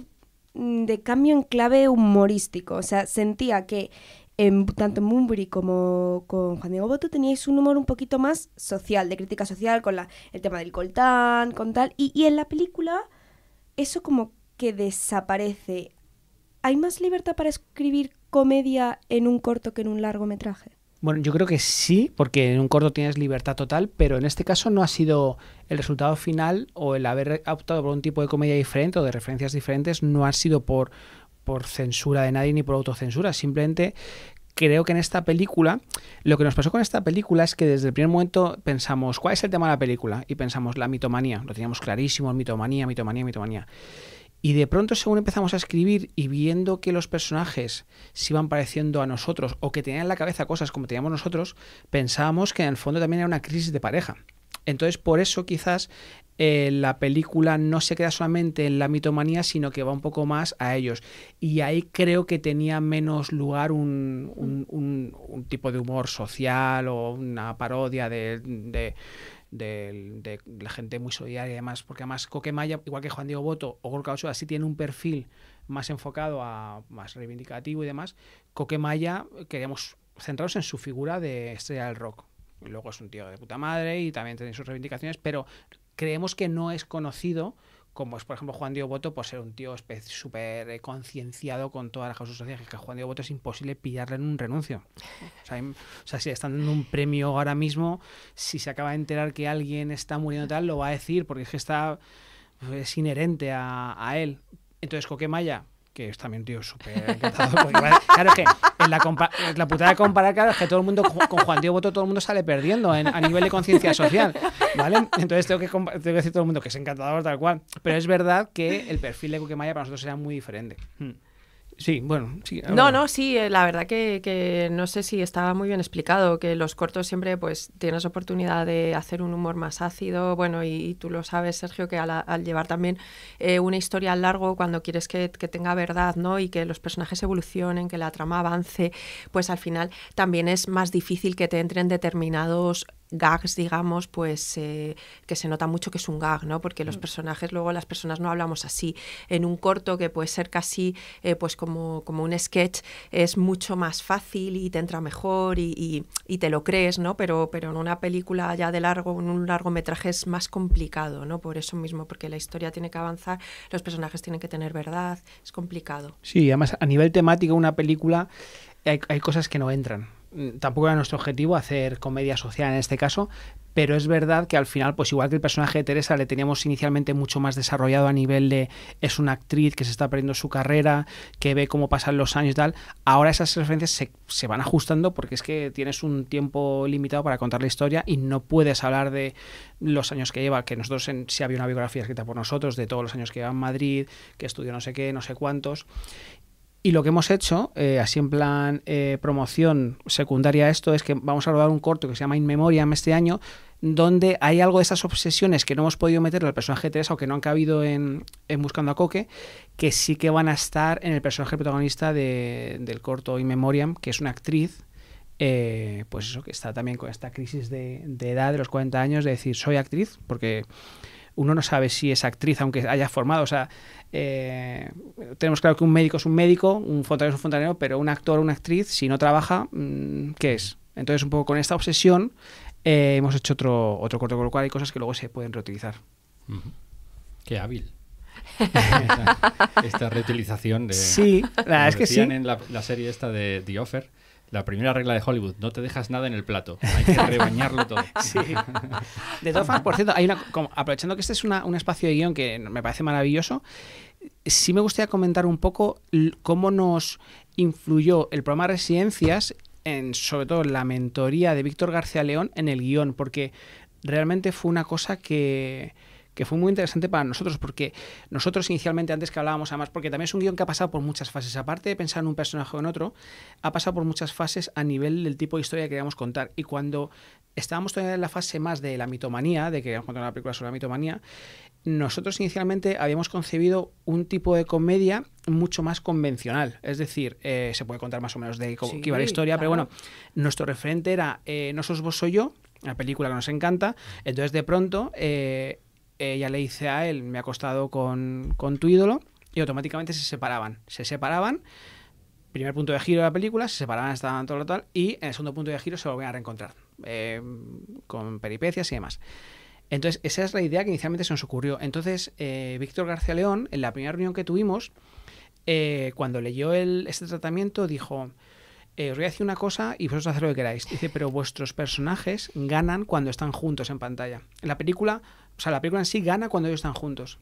de cambio en clave humorístico. O sea, sentía que en, tanto en Bumburi como con Juan Diego Boto teníais un humor un poquito más social, de crítica social, con el tema del coltán, con tal. y en la película, eso como que desaparece. ¿hay más libertad para escribir comedia en un corto que en un largometraje? Bueno, yo creo que sí, porque en un corto tienes libertad total, pero en este caso no ha sido el resultado final o el haber optado por un tipo de comedia diferente o de referencias diferentes, no ha sido por, por censura de nadie ni por autocensura, simplemente creo que en esta película, lo que nos pasó con esta película es que desde el primer momento pensamos, ¿cuál es el tema de la película? Y pensamos, la mitomanía, lo teníamos clarísimo, mitomanía, mitomanía, mitomanía. Y de pronto, según empezamos a escribir y viendo que los personajes se iban pareciendo a nosotros o que tenían en la cabeza cosas como teníamos nosotros, pensábamos que en el fondo también era una crisis de pareja. Entonces, por eso quizás eh, la película no se queda solamente en la mitomanía, sino que va un poco más a ellos. Y ahí creo que tenía menos lugar un, un, tipo de humor social o una parodia de de, la gente muy solidaria y demás, porque además Coquemaya, igual que Juan Diego Boto o Gorka Ochoa, sí tiene un perfil más enfocado a más reivindicativo y demás, Coquemaya queremos centrarnos en su figura de estrella del rock. Luego es un tío de puta madre y también tiene sus reivindicaciones, pero creemos que no es conocido como es por ejemplo Juan Diego Boto, por pues, ser un tío súper eh, concienciado con todas las causas sociales, que a Juan Diego Boto es imposible pillarle en un renuncio. O sea, si le están dando un premio ahora mismo, si se acaba de enterar que alguien está muriendo tal, lo va a decir, porque es que está, pues, es inherente a, él. Entonces, Maya? que es también un tío súper encantado. claro es que la, putada de comparar, claro, es que todo el mundo con Juan Diego Boto, todo el mundo sale perdiendo a nivel de conciencia social, ¿vale? Entonces tengo que, decir todo el mundo que es encantador tal cual. Pero es verdad que el perfil de Cuquemaya para nosotros era muy diferente. Hmm. Sí, bueno, sí. No, no, sí, eh, la verdad que, no sé si estaba muy bien explicado, que los cortos siempre pues tienes oportunidad de hacer un humor más ácido, bueno, y, tú lo sabes, Sergio, que al, llevar también eh, una historia al largo, cuando quieres que, que, tenga verdad, ¿no? Y que los personajes evolucionen, que la trama avance, pues al final también es más difícil que te entren determinados gags, digamos, pues eh, que se nota mucho que es un gag, ¿no? Porque los mm. personajes, luego las personas no hablamos así. En un corto que puede ser casi eh, pues como, como un sketch, es mucho más fácil y te entra mejor y, y, te lo crees, ¿no? Pero, pero en una película ya de largo, en un largometraje es más complicado, ¿no? Por eso mismo, porque la historia tiene que avanzar, los personajes tienen que tener verdad, es complicado. Sí, además a nivel temático una película hay cosas que no entran. Mm, tampoco era nuestro objetivo hacer comedia social en este caso, pero es verdad que al final, pues igual que el personaje de Teresa, le teníamos inicialmente mucho más desarrollado a nivel de es una actriz que se está perdiendo su carrera, que ve cómo pasan los años y tal. Ahora esas referencias se, van ajustando porque es que tienes un tiempo limitado para contar la historia y no puedes hablar de los años que lleva, que nosotros si si había una biografía escrita por nosotros de todos los años que lleva en Madrid, que estudió no sé qué, no sé cuántos. Y lo que hemos hecho, eh, así en plan eh, promoción secundaria a esto, es que vamos a rodar un corto que se llama In Memoriam este año, donde hay algo de esas obsesiones que no hemos podido meter el personaje de Teresa o que no han cabido en, Buscando a Coque, que sí que van a estar en el personaje protagonista de, del corto In Memoriam, que es una actriz eh, pues eso, que está también con esta crisis de, de, edad de los 40 años, de decir, soy actriz, porque uno no sabe si es actriz, aunque haya formado. O sea, eh, tenemos claro que un médico es un médico, un fontanero es un fontanero, pero un actor o una actriz, si no trabaja, mm, ¿qué es? Entonces, un poco con esta obsesión eh, hemos hecho otro, otro corto, con lo cual hay cosas que luego se pueden reutilizar. Qué hábil. esta, reutilización de... Sí, la es que sí. en la serie esta de The Offer la primera regla de Hollywood, no te dejas nada en el plato, hay que rebañarlo todo. De todas formas, por cierto, hay una, aprovechando que este es un espacio de guión que me parece maravilloso, sí me gustaría comentar un poco cómo nos influyó el programa Residencias, en, sobre todo la mentoría de Víctor García León en el guión, porque realmente fue una cosa que que fue muy interesante para nosotros, porque nosotros inicialmente, antes que hablábamos además, porque también es un guión que ha pasado por muchas fases, aparte de pensar en un personaje o en otro, ha pasado por muchas fases a nivel del tipo de historia que queríamos contar. Y cuando estábamos todavía en la fase más de la mitomanía, de que queríamos contar una película sobre la mitomanía, nosotros inicialmente habíamos concebido un tipo de comedia mucho más convencional. Es decir, eh, se puede contar más o menos de cómo iba la historia, pero bueno, nuestro referente era eh, No sos vos, soy yo, la película que nos encanta. Entonces, de pronto, eh, eh, ya le hice a él, me ha acostado con, tu ídolo, y automáticamente se separaban. Se separaban, primer punto de giro de la película, se separaban, estaban todo lo tal, y en el segundo punto de giro se volvían a reencontrar, eh, con peripecias y demás. Entonces, esa es la idea que inicialmente se nos ocurrió. Entonces, eh, Víctor García León, en la primera reunión que tuvimos, cuando leyó este tratamiento, dijo, os voy a decir una cosa y vosotros haced lo que queráis. Dice, pero vuestros personajes ganan cuando están juntos en pantalla. En la película o sea, la película en sí gana cuando ellos están juntos.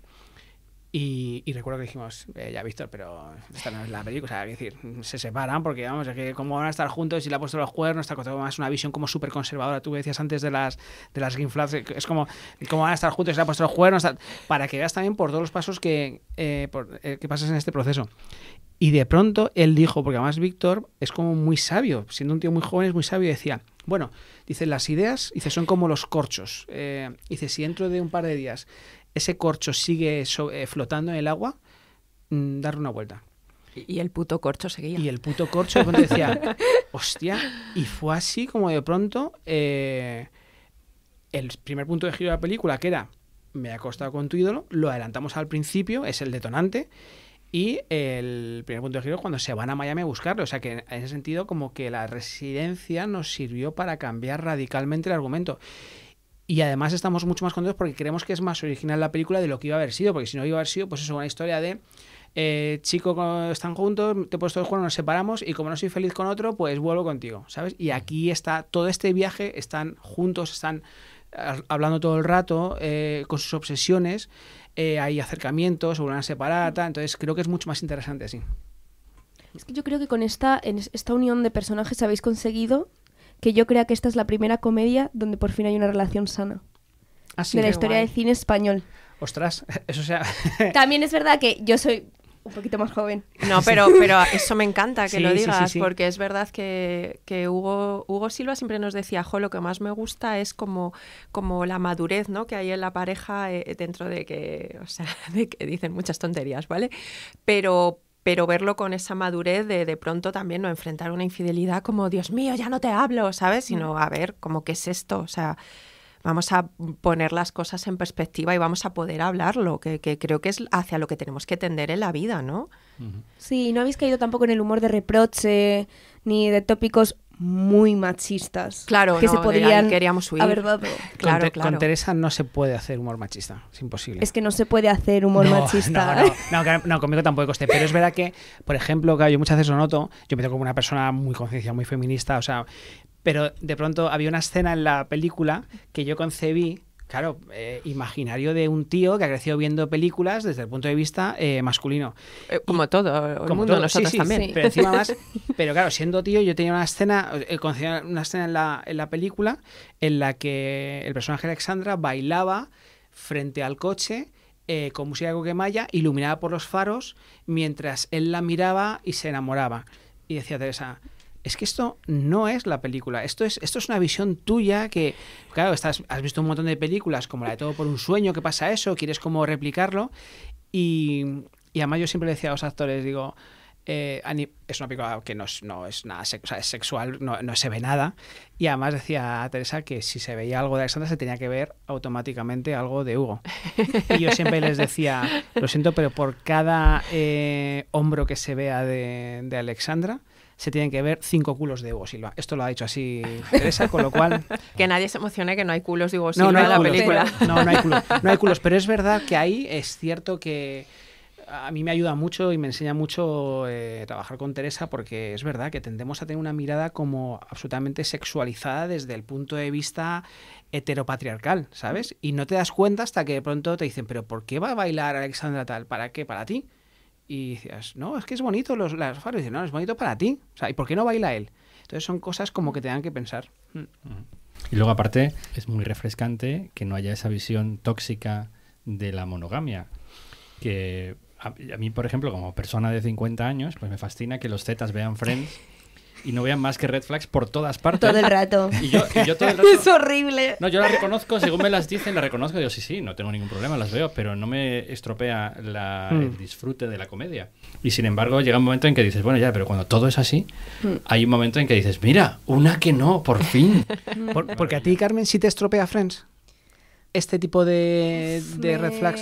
Y, recuerdo que dijimos, eh, ya Víctor, pero esta no es la película. O sea, es decir, se separan porque, vamos, es que cómo van a estar juntos y le ha puesto los cuernos, está más una visión como súper conservadora. Tú decías antes de las, de las ginflas, es como, cómo van a estar juntos y le ha puesto los cuernos, para que veas también por todos los pasos que, eh, por, eh, que pasas en este proceso. Y de pronto él dijo, porque además Víctor es como muy sabio, siendo un tío muy joven es muy sabio, decía, bueno, dice, las ideas, son como los corchos. Eh, dice, si dentro de un par de días ese corcho sigue eh, flotando en el agua, mm, darle una vuelta. Y el puto corcho seguía. Y el puto corcho de decía, hostia, y fue así como de pronto eh, el primer punto de giro de la película, que era, me he acostado con tu ídolo, lo adelantamos al principio, es el detonante, y el primer punto de giro es cuando se van a Miami a buscarlo. O sea que en ese sentido como que la residencia nos sirvió para cambiar radicalmente el argumento. Y además estamos mucho más contentos porque creemos que es más original la película de lo que iba a haber sido, porque si no iba a haber sido, pues es una historia de eh, chico, están juntos, te he puesto el juego, nos separamos y como no soy feliz con otro, pues vuelvo contigo, ¿sabes? Y aquí está todo este viaje, están juntos, están ah, hablando todo el rato, eh, con sus obsesiones, eh, hay acercamientos, se vuelven a entonces creo que es mucho más interesante así. Es que yo creo que con esta, esta unión de personajes habéis conseguido que yo crea que esta es la primera comedia donde por fin hay una relación sana. Ah, de la historia del cine español. Ostras, eso sea. También es verdad que yo soy un poquito más joven. No, pero, pero eso me encanta que lo digas, porque es verdad que, que, Hugo, Silva siempre nos decía, jo, lo que más me gusta es como, como la madurez ¿no? que hay en la pareja eh, dentro de que, o sea, de que dicen muchas tonterías, ¿vale? Pero pero verlo con esa madurez de de pronto también no enfrentar una infidelidad como, Dios mío, ya no te hablo, ¿sabes? Sino, mm. a ver, como, ¿qué es esto? O sea, vamos a poner las cosas en perspectiva y vamos a poder hablarlo, que, que creo que es hacia lo que tenemos que tender en la vida, ¿no? Sí, no habéis caído tampoco en el humor de reproche, ni de tópicos muy machistas claro, que se podrían queríamos huir. Claro, con, claro. con, Teresa no se puede hacer humor machista, es imposible. Es que no se puede hacer humor machista. No, conmigo tampoco pero es verdad que, por ejemplo, que yo muchas veces lo noto, yo me tengo como una persona muy conciencia, muy feminista, o sea, pero de pronto había una escena en la película que yo concebí claro, eh, imaginario de un tío que ha crecido viendo películas desde el punto de vista eh, masculino. Eh, como todo, el como mundo, todo. nosotros sí, también. Pero encima más, pero claro, siendo tío, yo tenía una escena, una escena en la, película en la que el personaje de Alexandra bailaba frente al coche. Eh, con música de iluminada por los faros, mientras él la miraba y se enamoraba. Y decía Teresa, es que esto no es la película, esto es, esto es una visión tuya que, claro, estás, has visto un montón de películas como la de Todo por un sueño, que pasa eso, quieres como replicarlo. Y, y además yo siempre decía a los actores, digo, eh, es una película que no es, nada sexual, no, se ve nada. Y además decía a Teresa que si se veía algo de Alexandra se tenía que ver automáticamente algo de Hugo. Y yo siempre les decía, lo siento, pero por cada eh, hombro que se vea de, de Alexandra, se tienen que ver cinco culos de Hugo Silva. Esto lo ha dicho así Teresa, con lo cual... Que nadie se emocione que no hay culos de Hugo no, en la película. no, no hay culos. No hay culos, pero es verdad que ahí es cierto que a mí me ayuda mucho y me enseña mucho eh, trabajar con Teresa porque es verdad que tendemos a tener una mirada como absolutamente sexualizada desde el punto de vista heteropatriarcal, ¿sabes? Y no te das cuenta hasta que de pronto te dicen, pero ¿por qué va a bailar Alexandra tal? ¿Para qué? ¿Para ti? y decías, no, es que es bonito los, las faros. no, es bonito para ti. O sea, ¿y por qué no baila él? Entonces son cosas como que te dan que pensar. Mm. Y luego aparte es muy refrescante que no haya esa visión tóxica de la monogamia. Que a, mí, por ejemplo, como persona de 50 años, pues me fascina que los zetas vean Friends y no vean más que red flags por todas partes. Todo el rato. Es horrible. No, yo las reconozco, según me las dicen, las reconozco. yo sí, sí, no tengo ningún problema, las veo, pero no me estropea la, el hmm. disfrute de la comedia. Y sin embargo, llega un momento en que dices, bueno, ya, pero cuando todo es así, hmm. hay un momento en que dices, mira, una que no, por fin. porque a ti, Carmen, sí te estropea Friends este tipo de, red flags?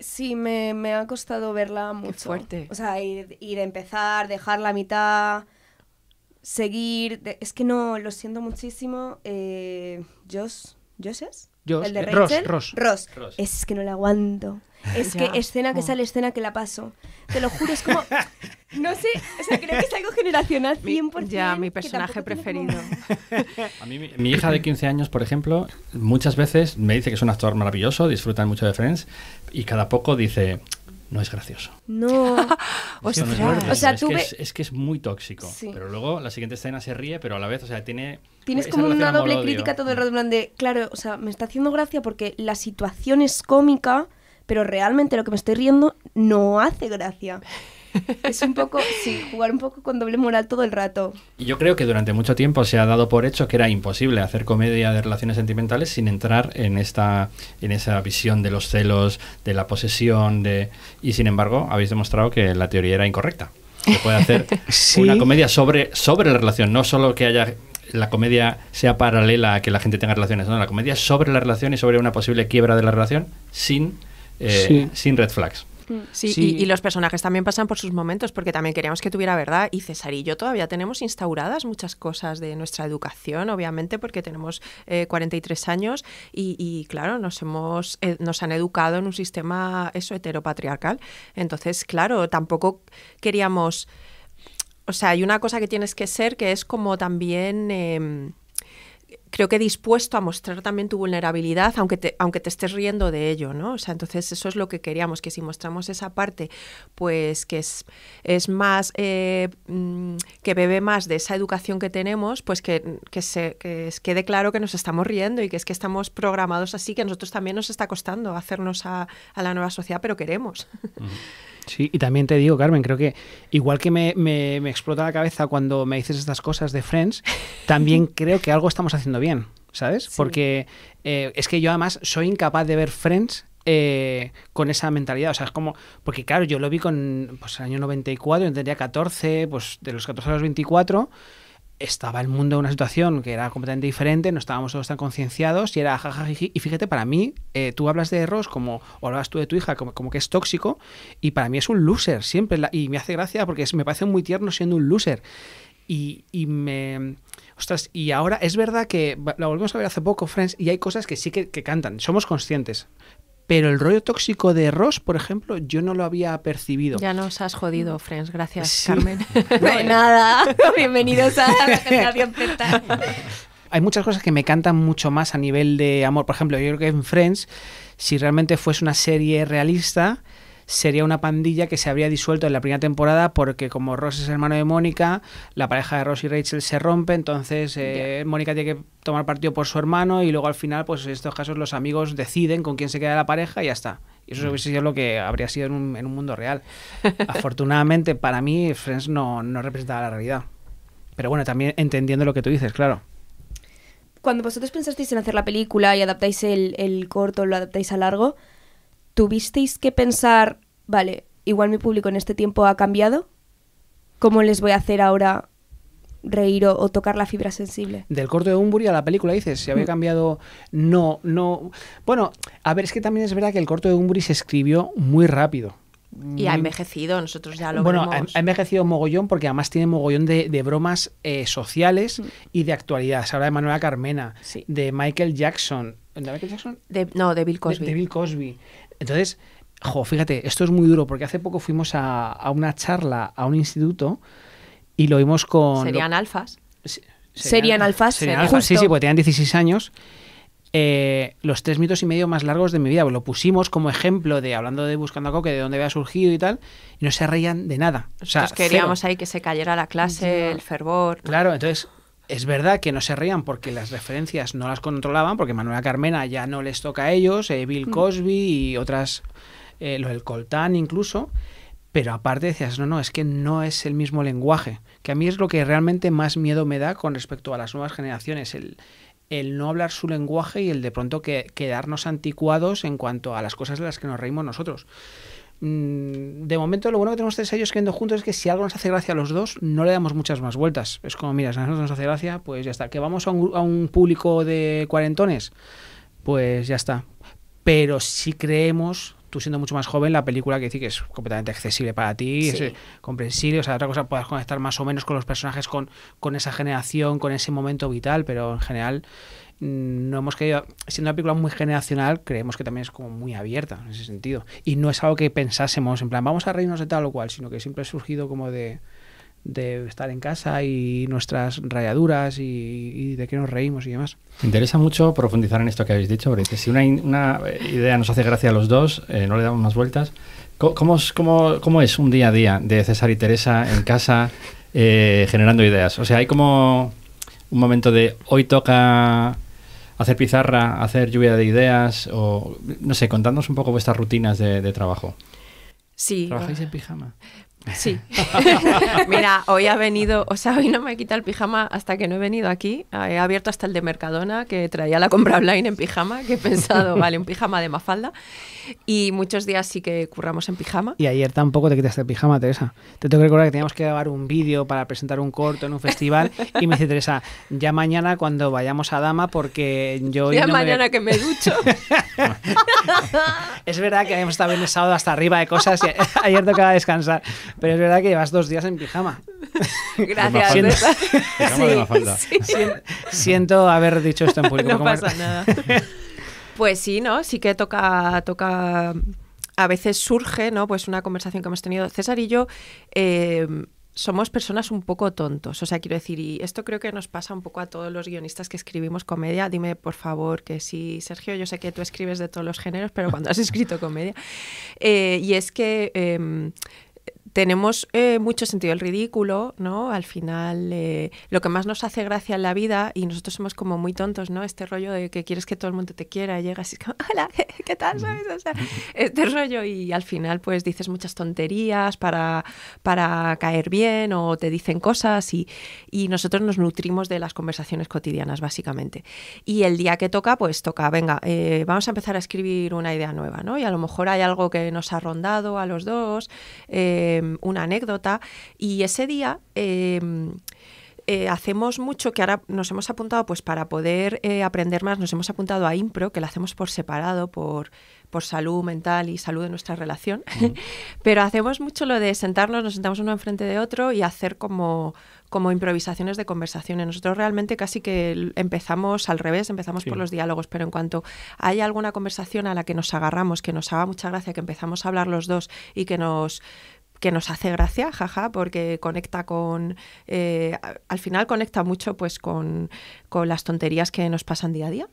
sí, me, ha costado verla mucho. fuerte. O sea, ir, ir a empezar, dejar la mitad seguir. es que no, lo siento muchísimo. Eh, Josh, es? el Ross, eh, Ross. Es que no la aguanto. Es que escena que sale, escena que la paso. Te lo juro, es como. No sé, o sea, creo que es algo generacional 100%. ya, mi personaje preferido. A mí, mi, hija de 15 años, por ejemplo, muchas veces me dice que es un actor maravilloso, disfruta mucho de Friends, y cada poco dice, no es gracioso. No. o sea, es, que es, muy tóxico. Pero luego la siguiente escena se ríe, pero a la vez, o sea, tiene. Tienes como una doble crítica todo el rato, de. Claro, o sea, me está haciendo gracia porque la situación es cómica, pero realmente lo que me estoy riendo no hace gracia. Es un poco, sí, jugar un poco con doble moral todo el rato. Y yo creo que durante mucho tiempo se ha dado por hecho que era imposible hacer comedia de relaciones sentimentales sin entrar en esta en esa visión de los celos, de la posesión, de y sin embargo, habéis demostrado que la teoría era incorrecta. Se puede hacer una comedia sobre sobre la relación, no solo que haya la comedia sea paralela a que la gente tenga relaciones, no, la comedia sobre la relación y sobre una posible quiebra de la relación sin eh, sin red flags. Sí, Y, los personajes también pasan por sus momentos, porque también queríamos que tuviera verdad. Y César y yo todavía tenemos instauradas muchas cosas de nuestra educación, obviamente, porque tenemos 43 eh, años y, claro, nos, hemos, eh, nos han educado en un sistema eso, heteropatriarcal. Entonces, claro, tampoco queríamos... O sea, hay una cosa que tienes que ser que es como también... Em, creo que dispuesto a mostrar también tu vulnerabilidad, aunque te, aunque te estés riendo de ello, ¿no? O sea, entonces eso es lo que queríamos, que si mostramos esa parte, pues que es, es más, eh, mm, que bebe más de esa educación que tenemos, pues que, se, quede claro que nos estamos riendo y que es que estamos programados así, que a nosotros también nos está costando hacernos a, la nueva sociedad, pero queremos. Sí, y también te digo, Carmen, creo que igual que me, me, me explota la cabeza cuando me dices estas cosas de Friends, también creo que algo estamos haciendo bien, ¿sabes? Porque eh, es que yo además soy incapaz de ver Friends eh, con esa mentalidad. O sea, es como. Porque claro, yo lo vi con. Pues el año 94, yo tendría 14, pues de los 14 a los 24 estaba el mundo en una situación que era completamente diferente, no estábamos todos tan concienciados y era jajajiji. Y fíjate, para mí, eh, tú hablas de Ross como, o hablas tú de tu hija como, como, que es tóxico, y para mí es un loser siempre. y me hace gracia porque me parece muy tierno siendo un loser. Y, y me. y ahora es verdad que la volvemos a ver hace poco, Friends, y hay cosas que sí que, que cantan, somos conscientes. Pero el rollo tóxico de Ross, por ejemplo, yo no lo había percibido. Ya nos has jodido, Friends. Gracias, Carmen. de nada. Bienvenidos a la generación Z. Hay muchas cosas que me cantan mucho más a nivel de amor. Por ejemplo, yo creo que en Friends, si realmente fuese una serie realista, sería una pandilla que se habría disuelto en la primera temporada porque como Ross es hermano de Mónica, la pareja de Ross y Rachel se rompe, entonces eh, Mónica tiene que tomar partido por su hermano y luego al final, pues en estos casos los amigos deciden con quién se queda la pareja y ya está. Y eso mm. hubiese sido lo que habría sido en un, mundo real. Afortunadamente para mí Friends no, representaba la realidad. Pero bueno, también entendiendo lo que tú dices, claro cuando vosotros pensasteis en hacer la película y adaptáis el, el corto, lo adaptáis a largo, ¿tuvisteis que pensar, vale, igual mi público en este tiempo ha cambiado? ¿Cómo les voy a hacer ahora reír o, tocar la fibra sensible. Del corto de Umbury a la película dices, si había mm. cambiado, no, no. Bueno, a ver, es que también es verdad que el corto de Umbury se escribió muy rápido. Y ha envejecido, nosotros ya lo bueno, vemos. Bueno, ha envejecido mogollón porque además tiene mogollón de, bromas eh, sociales mm. y de actualidad. Se habla de Manuela Carmena, de Michael Jackson. ¿De Michael Jackson? no, de Bill Cosby. de Bill Cosby. Entonces, jo, fíjate, esto es muy duro porque hace poco fuimos a, una charla a un instituto y lo vimos con... Serían alfas. serían, alfas. Eh, serían alfas, sí, sí, porque tenían 16 años. Eh, los tres mitos y medio más largos de mi vida. Lo pusimos como ejemplo de hablando de Buscando a Coque, de dónde había surgido y tal, y no se reían de nada. queríamos ahí que se cayera la clase, el fervor. Claro, entonces es verdad que no se rían porque las referencias no las controlaban, porque Manuela Carmena ya no les toca a ellos, eh, Bill mm. Cosby y otras, eh, lo del coltán incluso, pero aparte decías, no, no, es que no es el mismo lenguaje, que a mí es lo que realmente más miedo me da con respecto a las nuevas generaciones, el, el no hablar su lenguaje y el de pronto que, quedarnos anticuados en cuanto a las cosas de las que nos reímos nosotros. Mm, de momento lo bueno que tenemos tres años escribiendo juntos es que si algo nos hace gracia a los dos, no le damos muchas más vueltas. Es como, mira, si a nosotros nos hace gracia, pues ya está. Que vamos a un, público de cuarentones, pues ya está. Pero si creemos tú siendo mucho más joven, la película que sí que es completamente accesible para ti, eh, comprensible, o sea, otra cosa puedas conectar más o menos con los personajes, con, con esa generación, con ese momento vital, pero en general no hemos querido, siendo una película muy generacional, creemos que también es como muy abierta en ese sentido. Y no es algo que pensásemos en plan, vamos a reírnos de tal o cual, sino que siempre ha surgido como de, de estar en casa y nuestras rayaduras y, de qué nos reímos y demás. Me interesa mucho profundizar en esto que habéis dicho, porque si una, idea nos hace gracia a los dos, eh, no le damos más vueltas. ¿Cómo, es un día a día de César y Teresa en casa eh, generando ideas? O sea, hay como un momento de hoy toca hacer pizarra, hacer lluvia de ideas o, no sé, contadnos un poco vuestras rutinas de, trabajo. Sí. ¿Trabajáis en pijama? Sí. Mira, hoy ha venido, o sea, hoy no me quitado el pijama hasta que no he venido aquí. He abierto hasta el de Mercadona, que traía la compra online en pijama, que he pensado, vale, un pijama de mafalda. Y muchos días sí que curramos en pijama. Y ayer tampoco te quitaste el pijama, Teresa. Te tengo que recordar que teníamos que grabar un vídeo para presentar un corto en un festival. Y me dice Teresa, ya mañana cuando vayamos a Dama, porque yo. ya mañana que me ducho. es verdad que hemos estado en sábado hasta arriba de cosas y ayer tocaba descansar. Pero es verdad que llevas dos días en pijama. Gracias. Siento, la falda. Siento haber dicho esto en público. No pasa nada. Pues sí, ¿no? Sí que toca, toca. A veces surge, ¿no? Pues una conversación que hemos tenido César y yo. Em, somos personas un poco tontos. O sea, quiero decir, y esto creo que nos pasa un poco a todos los guionistas que escribimos comedia. Dime, por favor, que sí, Sergio, yo sé que tú escribes de todos los géneros, pero cuando has escrito comedia. Eh, y es que em, tenemos eh, mucho sentido el ridículo, ¿no? Al final, eh, lo que más nos hace gracia en la vida, y nosotros somos como muy tontos, ¿no? Este rollo de que quieres que todo el mundo te quiera, y llegas y es como, hola, ¿qué, tal? ¿Sabes? este rollo, y al final, pues dices muchas tonterías para, para caer bien, o te dicen cosas, y, nosotros nos nutrimos de las conversaciones cotidianas, básicamente. Y el día que toca, pues toca, venga, eh, vamos a empezar a escribir una idea nueva, ¿no? Y a lo mejor hay algo que nos ha rondado a los dos, eh, Mm, una anécdota y ese día... Em, eh, hacemos mucho que ahora nos hemos apuntado, pues para poder eh, aprender más, nos hemos apuntado a Impro, que lo hacemos por separado, por, por salud mental y salud de nuestra relación. Pero hacemos mucho lo de sentarnos, nos sentamos uno enfrente de otro y hacer como, como improvisaciones de conversaciones. Nosotros realmente casi que empezamos al revés, empezamos por los diálogos, pero en cuanto hay alguna conversación a la que nos agarramos, que nos haga mucha gracia, que empezamos a hablar los dos y que nos que nos hace gracia, jaja, porque conecta con, eh, al final conecta mucho pues con, las tonterías que nos pasan día a día.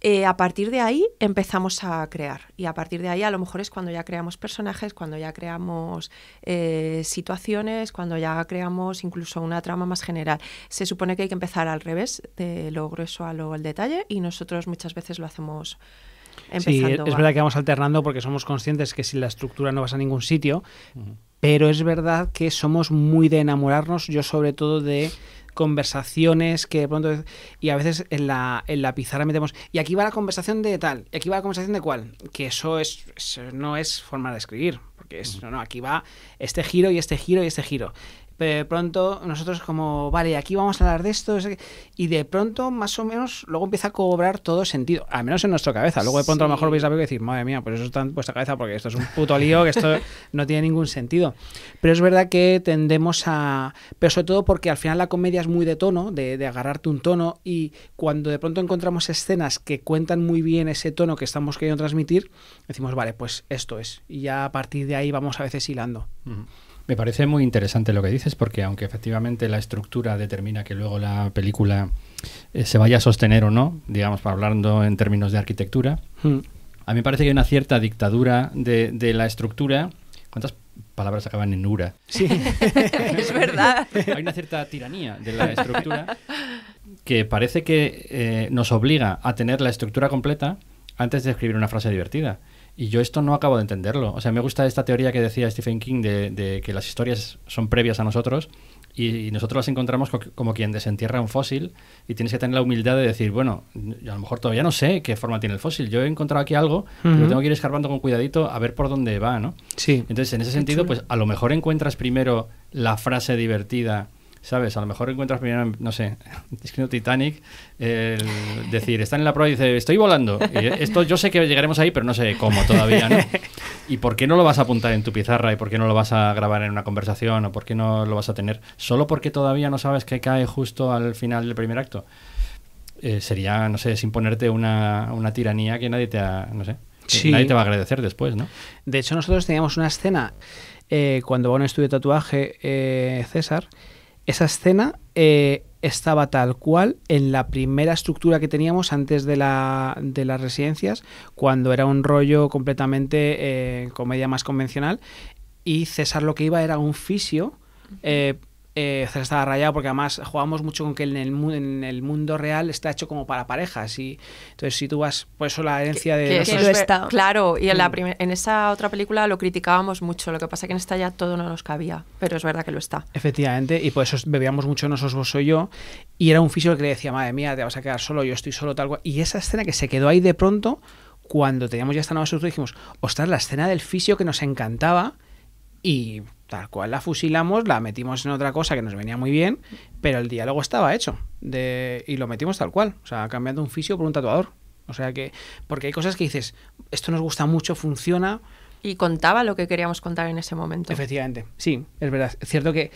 Eh, a partir de ahí empezamos a crear y a partir de ahí a lo mejor es cuando ya creamos personajes, cuando ya creamos eh, situaciones, cuando ya creamos incluso una trama más general. Se supone que hay que empezar al revés, de lo grueso a lo al detalle y nosotros muchas veces lo hacemos. Empezando sí, es verdad que vamos alternando porque somos conscientes que si la estructura no vas a ningún sitio, pero es verdad que somos muy de enamorarnos, yo sobre todo de conversaciones que de pronto y a veces en la, en la pizarra metemos y aquí va la conversación de tal y aquí va la conversación de cual que eso es no es forma de escribir porque es, no, no aquí va este giro y este giro y este giro de pronto nosotros como, vale, aquí vamos a hablar de esto, y de pronto más o menos luego empieza a cobrar todo sentido, al menos en nuestra cabeza. Luego de pronto a lo mejor vais a ver y decir, madre mía, pues eso está en vuestra cabeza porque esto es un puto lío, que esto no tiene ningún sentido. Pero es verdad que tendemos a... Pero sobre todo porque al final la comedia es muy de tono, de, agarrarte un tono, y cuando de pronto encontramos escenas que cuentan muy bien ese tono que estamos queriendo transmitir, decimos, vale, pues esto es. Y ya a partir de ahí vamos a veces hilando. Me parece muy interesante lo que dices porque aunque efectivamente la estructura determina que luego la película eh, se vaya a sostener o no, digamos, hablando en términos de arquitectura, hmm. a mí me parece que hay una cierta dictadura de, la estructura. ¿Cuántas palabras acaban en ura? Sí, es verdad. Hay una cierta tiranía de la estructura que parece que eh, nos obliga a tener la estructura completa antes de escribir una frase divertida. Y yo esto no acabo de entenderlo. O sea, me gusta esta teoría que decía Stephen King de, que las historias son previas a nosotros y, nosotros las encontramos como quien desentierra un fósil y tienes que tener la humildad de decir, bueno, a lo mejor todavía no sé qué forma tiene el fósil. Yo he encontrado aquí algo, pero tengo que ir escarbando con cuidadito a ver por dónde va, ¿no? Sí. Entonces, en ese sentido, pues a lo mejor encuentras primero la frase divertida ¿sabes? A lo mejor encuentras primero, no sé, escrito Titanic, decir, están en la prueba y dice, estoy volando. esto yo sé que llegaremos ahí, pero no sé cómo todavía, ¿no? ¿Y por qué no lo vas a apuntar en tu pizarra y por qué no lo vas a grabar en una conversación o por qué no lo vas a tener? Solo porque todavía no sabes que cae justo al final del primer acto. Eh, sería, no sé, sin ponerte una, tiranía que nadie te no sé, te va a agradecer después, ¿no? De hecho, nosotros teníamos una escena eh, cuando va a un estudio de tatuaje eh, César, esa escena eh, estaba tal cual en la primera estructura que teníamos antes de, la, de las residencias, cuando era un rollo completamente eh, comedia más convencional. Y César lo que iba era un fisio. Eh, eh, estaba rayado porque además jugamos mucho con que en el, mundo real está hecho como para parejas y entonces si tú vas por eso la herencia de eso está. claro y mm. en, esa otra película lo criticábamos mucho lo que pasa que en esta ya todo no nos cabía pero es verdad que lo está efectivamente y por eso bebíamos mucho nosotros vos soy yo y era un fisio que le decía madre mía te vas a quedar solo yo estoy solo tal cual y esa escena que se quedó ahí de pronto cuando teníamos ya esta nueva estructura dijimos ostras la escena del fisio que nos encantaba y tal cual la fusilamos, la metimos en otra cosa que nos venía muy bien, pero el diálogo estaba hecho de, y lo metimos tal cual, o sea, cambiando un fisio por un tatuador. O sea que, porque hay cosas que dices, esto nos gusta mucho, funciona. Y contaba lo que queríamos contar en ese momento. Efectivamente, sí, es verdad. Es cierto que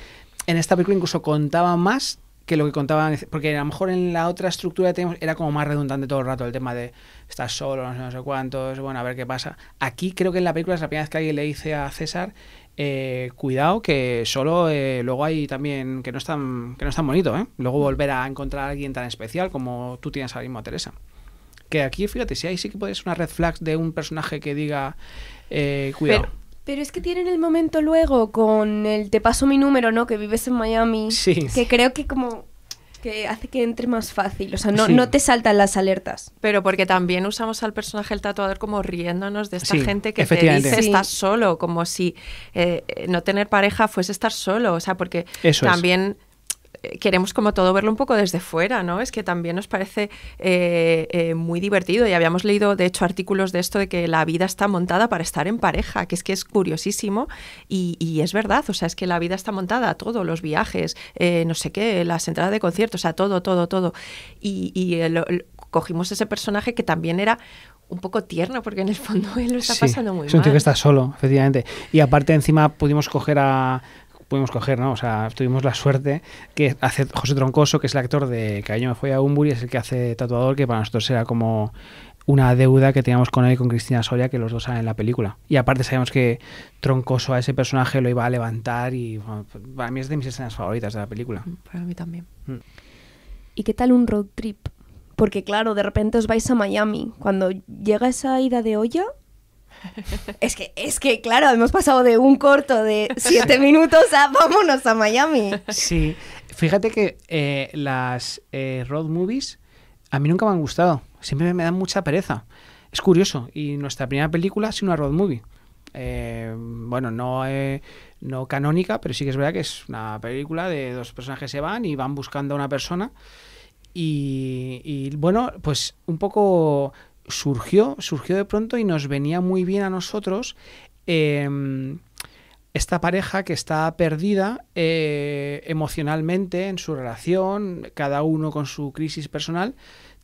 en esta película incluso contaba más que lo que contaban, porque a lo mejor en la otra estructura que era como más redundante todo el rato el tema de estás solo, no sé, no sé cuántos, bueno, a ver qué pasa. Aquí creo que en la película es la primera vez que alguien le dice a César eh, cuidado que solo eh, luego hay también que no es tan, que no es tan bonito, ¿eh? Luego mm. volver a encontrar a alguien tan especial como tú tienes ahora mismo a Teresa. Que aquí, fíjate, si ahí sí que puedes una red flag de un personaje que diga, eh, cuidado. Pero, es que tienen el momento luego con el te paso mi número, ¿no? Que vives en Miami. Que creo que como que hace que entre más fácil, o sea, no, te saltan las alertas. Pero porque también usamos al personaje el tatuador como riéndonos de esta gente que te dice estás solo, como si eh, no tener pareja fuese estar solo, o sea, porque Eso también queremos como todo verlo un poco desde fuera, ¿no? Es que también nos parece eh, eh, muy divertido y habíamos leído, de hecho, artículos de esto de que la vida está montada para estar en pareja, que es que es curiosísimo y, es verdad, o sea, es que la vida está montada a todo, los viajes, eh, no sé qué, las entradas de conciertos, a todo, todo, todo. Y, cogimos ese personaje que también era un poco tierno, porque en el fondo él lo está pasando muy mal. Es un tío que está solo, efectivamente. Y aparte, encima pudimos coger a pudimos coger, ¿no? O sea, tuvimos la suerte que hace José Troncoso, que es el actor de Que año me fue a Umburi, es el que hace Tatuador, que para nosotros era como una deuda que teníamos con él y con Cristina Soria, que los dos salen en la película. Y aparte sabemos que Troncoso a ese personaje lo iba a levantar y para mí es de mis escenas favoritas de la película. Mm, para mí también. Mm. ¿Y qué tal un road trip? Porque claro, de repente os vais a Miami. Cuando llega esa ida de olla, es que, es que, claro, hemos pasado de un corto de siete minutos a vámonos a Miami. Sí, fíjate que eh, las eh, road movies a mí nunca me han gustado. Siempre me dan mucha pereza. Es curioso. Y nuestra primera película es una road movie. Eh, bueno, no, no canónica, pero sí que es verdad que es una película de dos personajes se van y van buscando a una persona. y bueno, pues un poco surgió, surgió de pronto y nos venía muy bien a nosotros em, esta pareja que está perdida eh, emocionalmente en su relación, cada uno con su crisis personal,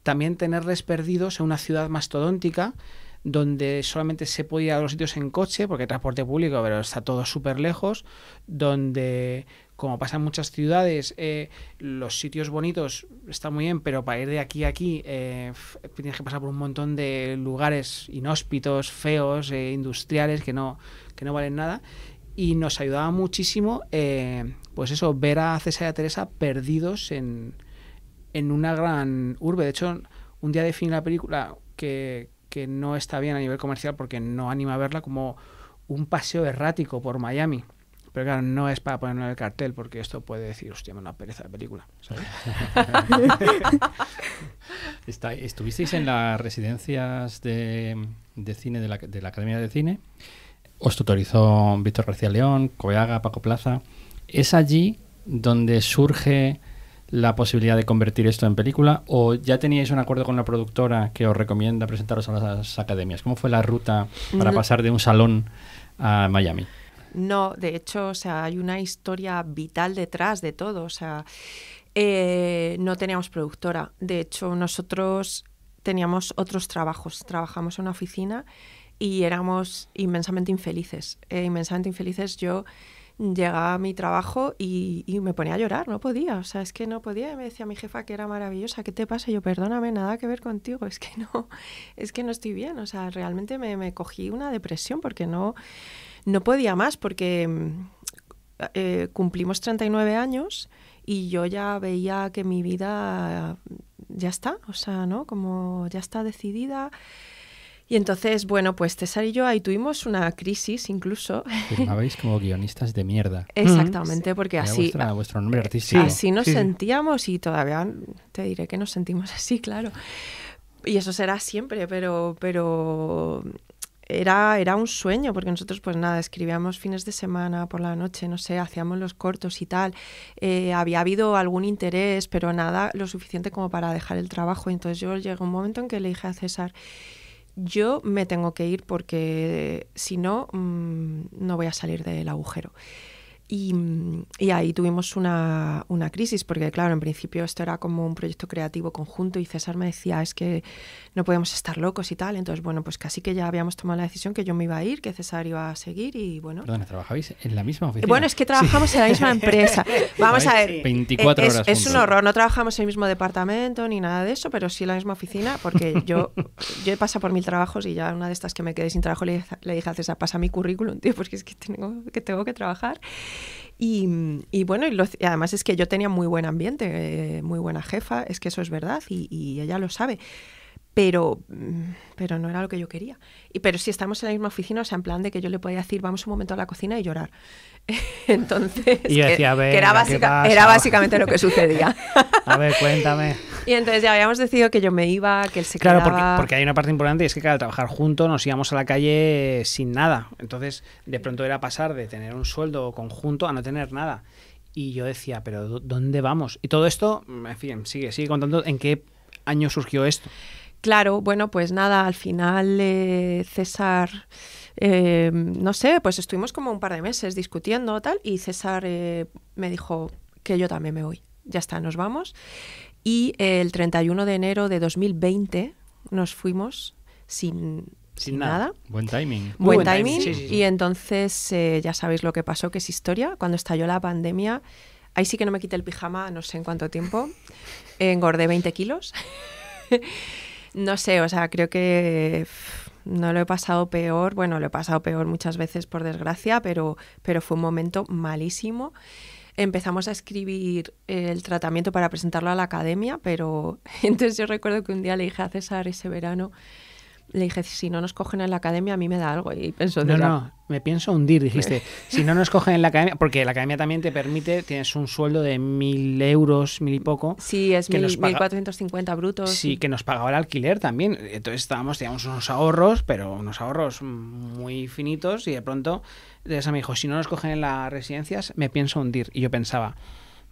también tenerles perdidos en una ciudad mastodóntica donde solamente se podía ir a los sitios en coche, porque transporte público, pero está todo súper lejos, donde como pasa en muchas ciudades, eh, los sitios bonitos están muy bien, pero para ir de aquí a aquí eh, tienes que pasar por un montón de lugares inhóspitos, feos, eh, industriales, que no, que no valen nada. Y nos ayudaba muchísimo, pues eso, ver a César y a Teresa perdidos en, una gran urbe. De hecho, un día de definí la película que, que no está bien a nivel comercial porque no anima a verla como un paseo errático por Miami. Pero claro, no es para ponerlo en el cartel porque esto puede decir, hostia, me una pereza de película. ¿sabes? estuvisteis en las residencias de, cine de la, de la, Academia de Cine. Os tutorizó Víctor García León, Coeaga, Paco Plaza. ¿Es allí donde surge la posibilidad de convertir esto en película o ya teníais un acuerdo con la productora que os recomienda presentaros a las academias? ¿Cómo fue la ruta para pasar de un salón a Miami? No, de hecho, o sea, hay una historia vital detrás de todo. O sea, eh, no teníamos productora. De hecho, nosotros teníamos otros trabajos. Trabajamos en una oficina y éramos inmensamente infelices. Eh, inmensamente infelices. Yo llegaba a mi trabajo y, me ponía a llorar, no podía, o sea, es que no podía. Y me decía mi jefa que era maravillosa, ¿qué te pasa? yo, perdóname, nada que ver contigo, es que no, es que no estoy bien, o sea, realmente me, me cogí una depresión porque no, no podía más porque mm, eh, cumplimos 39 años y yo ya veía que mi vida ya está, o sea, ¿no? Como ya está decidida. Y entonces, bueno, pues César y yo ahí tuvimos una crisis incluso. como guionistas de mierda. Exactamente, mm. porque así... Vuestra, eh, Así nos sentíamos y todavía te diré que nos sentimos así, claro. Y eso será siempre, pero, pero era, era un sueño, porque nosotros pues nada, escribíamos fines de semana, por la noche, no sé, hacíamos los cortos y tal. Eh, había habido algún interés, pero nada lo suficiente como para dejar el trabajo. Entonces yo llegué un momento en que le dije a César, yo me tengo que ir porque si no, mm, no voy a salir del agujero. Y, ahí tuvimos una, crisis, porque claro, en principio esto era como un proyecto creativo conjunto y César me decía, es que no podemos estar locos y tal. Entonces, bueno, pues casi que ya habíamos tomado la decisión que yo me iba a ir, que César iba a seguir y bueno. Perdona, ¿trabajabais en la misma oficina? Bueno, es que trabajamos en la misma empresa. Vamos a ver. 24 eh, es, un horror, no trabajamos en el mismo departamento ni nada de eso, pero sí en la misma oficina, porque yo, yo he pasado por mil trabajos y ya una de estas que me quedé sin trabajo le, dije a César, pasa mi currículum, tío, porque es tengo que, tengo que trabajar. Y, bueno, y, además es que yo tenía muy buen ambiente, eh, muy buena jefa, es que eso es verdad y, y ella lo sabe pero, mm, pero no era lo que yo quería. Y, pero si estamos en la misma oficina, o sea, en plan de que yo le podía decir, vamos un momento a la cocina y llorar. entonces, era, básicamente lo que sucedía. a ver, cuéntame. Y entonces ya habíamos decidido que yo me iba, que él se claro, Claro, porque, hay una parte importante y es que, al trabajar juntos nos íbamos a la calle sin nada. Entonces, de pronto era pasar de tener un sueldo conjunto a no tener nada. Y yo decía, pero ¿dónde vamos? Y todo esto, en fin, sigue, sigue contando en qué año surgió esto. Claro, bueno, pues nada, al final eh, César, eh, no sé, pues estuvimos como un par de meses discutiendo tal y César eh, me dijo que yo también me voy. Ya está, nos vamos. Y el 31 de enero de 2020 nos fuimos sin, sin nada. Buen timing. Buen, timing. Y entonces ya sabéis lo que pasó, que es historia. Cuando estalló la pandemia, ahí sí que no me quité el pijama, no sé en cuánto tiempo. Engordé 20 kilos. No sé, o sea, creo que no lo he pasado peor, bueno, lo he pasado peor muchas veces por desgracia, pero, pero fue un momento malísimo. Empezamos a escribir el tratamiento para presentarlo a la academia, pero entonces yo recuerdo que un día le dije a César ese verano, le dije, si no nos cogen en la academia, a mí me da algo. Y pensó, no, no, me pienso hundir, dijiste. si no nos cogen en la academia, porque la academia también te permite, tienes un sueldo de mil euros, mil y poco. Sí, es mil, cuatrocientos cincuenta brutos. Sí, que nos pagaba el alquiler también. Entonces estábamos, teníamos unos ahorros, pero unos ahorros muy finitos. Y de pronto, esa me dijo, si no nos cogen en las residencias, me pienso hundir. Y yo pensaba,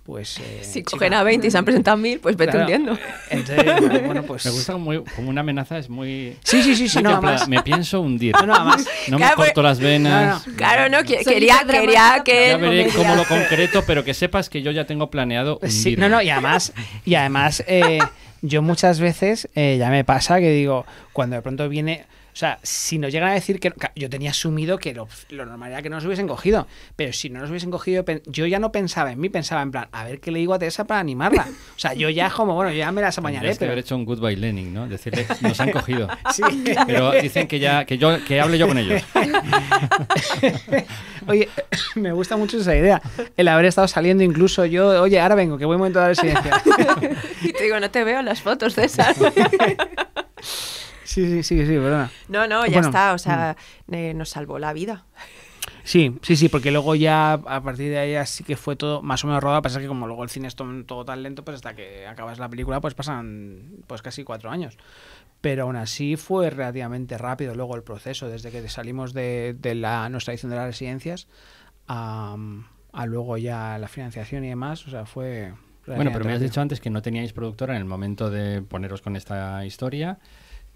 pues... Eh, si cogen a 20 y se han presentado 1000, pues vete hundiendo. Eh, entonces, bueno, pues... Me gusta como, una amenaza, es muy... Sí, sí, sí, sí no, más. Me pienso hundir. No, no, No me pues, corto las venas. Claro, no, quería, quería que... Ya veré cómo lo concreto, pero que sepas que yo ya tengo planeado hundir pues Sí, no, no, y además, y además eh, yo muchas veces eh, ya me pasa que digo, cuando de pronto viene o sea, si nos llegan a decir que. Yo tenía asumido que lo, normal era que no nos hubiesen cogido, pero si no nos hubiesen cogido, yo ya no pensaba en mí, pensaba en plan, a ver qué le digo a Teresa para animarla. O sea, yo ya como, bueno, ya me las apañaré. Pero... Que haber hecho un goodbye Lenin, ¿no? Decirle, nos han cogido. Sí. Pero dicen que ya, que yo, que hable yo con ellos. Oye, me gusta mucho esa idea. El haber estado saliendo incluso yo, oye, ahora vengo, que voy momento a dar silencio. y te digo, no te veo las fotos, César. Sí, sí, sí, No, no, ya está, o sea, mm. eh, nos salvó la vida. Sí, sí, sí, porque luego ya a partir de ahí así que fue todo más o menos a Pasa que como luego el cine es todo, tan lento, pues hasta que acabas la película, pues pasan pues casi cuatro años. Pero aún así fue relativamente rápido luego el proceso, desde que salimos de, la, nuestra edición de las residencias a, a luego ya la financiación y demás. O sea, fue. Bueno, pero me has dicho antes que no teníais productora en el momento de poneros con esta historia.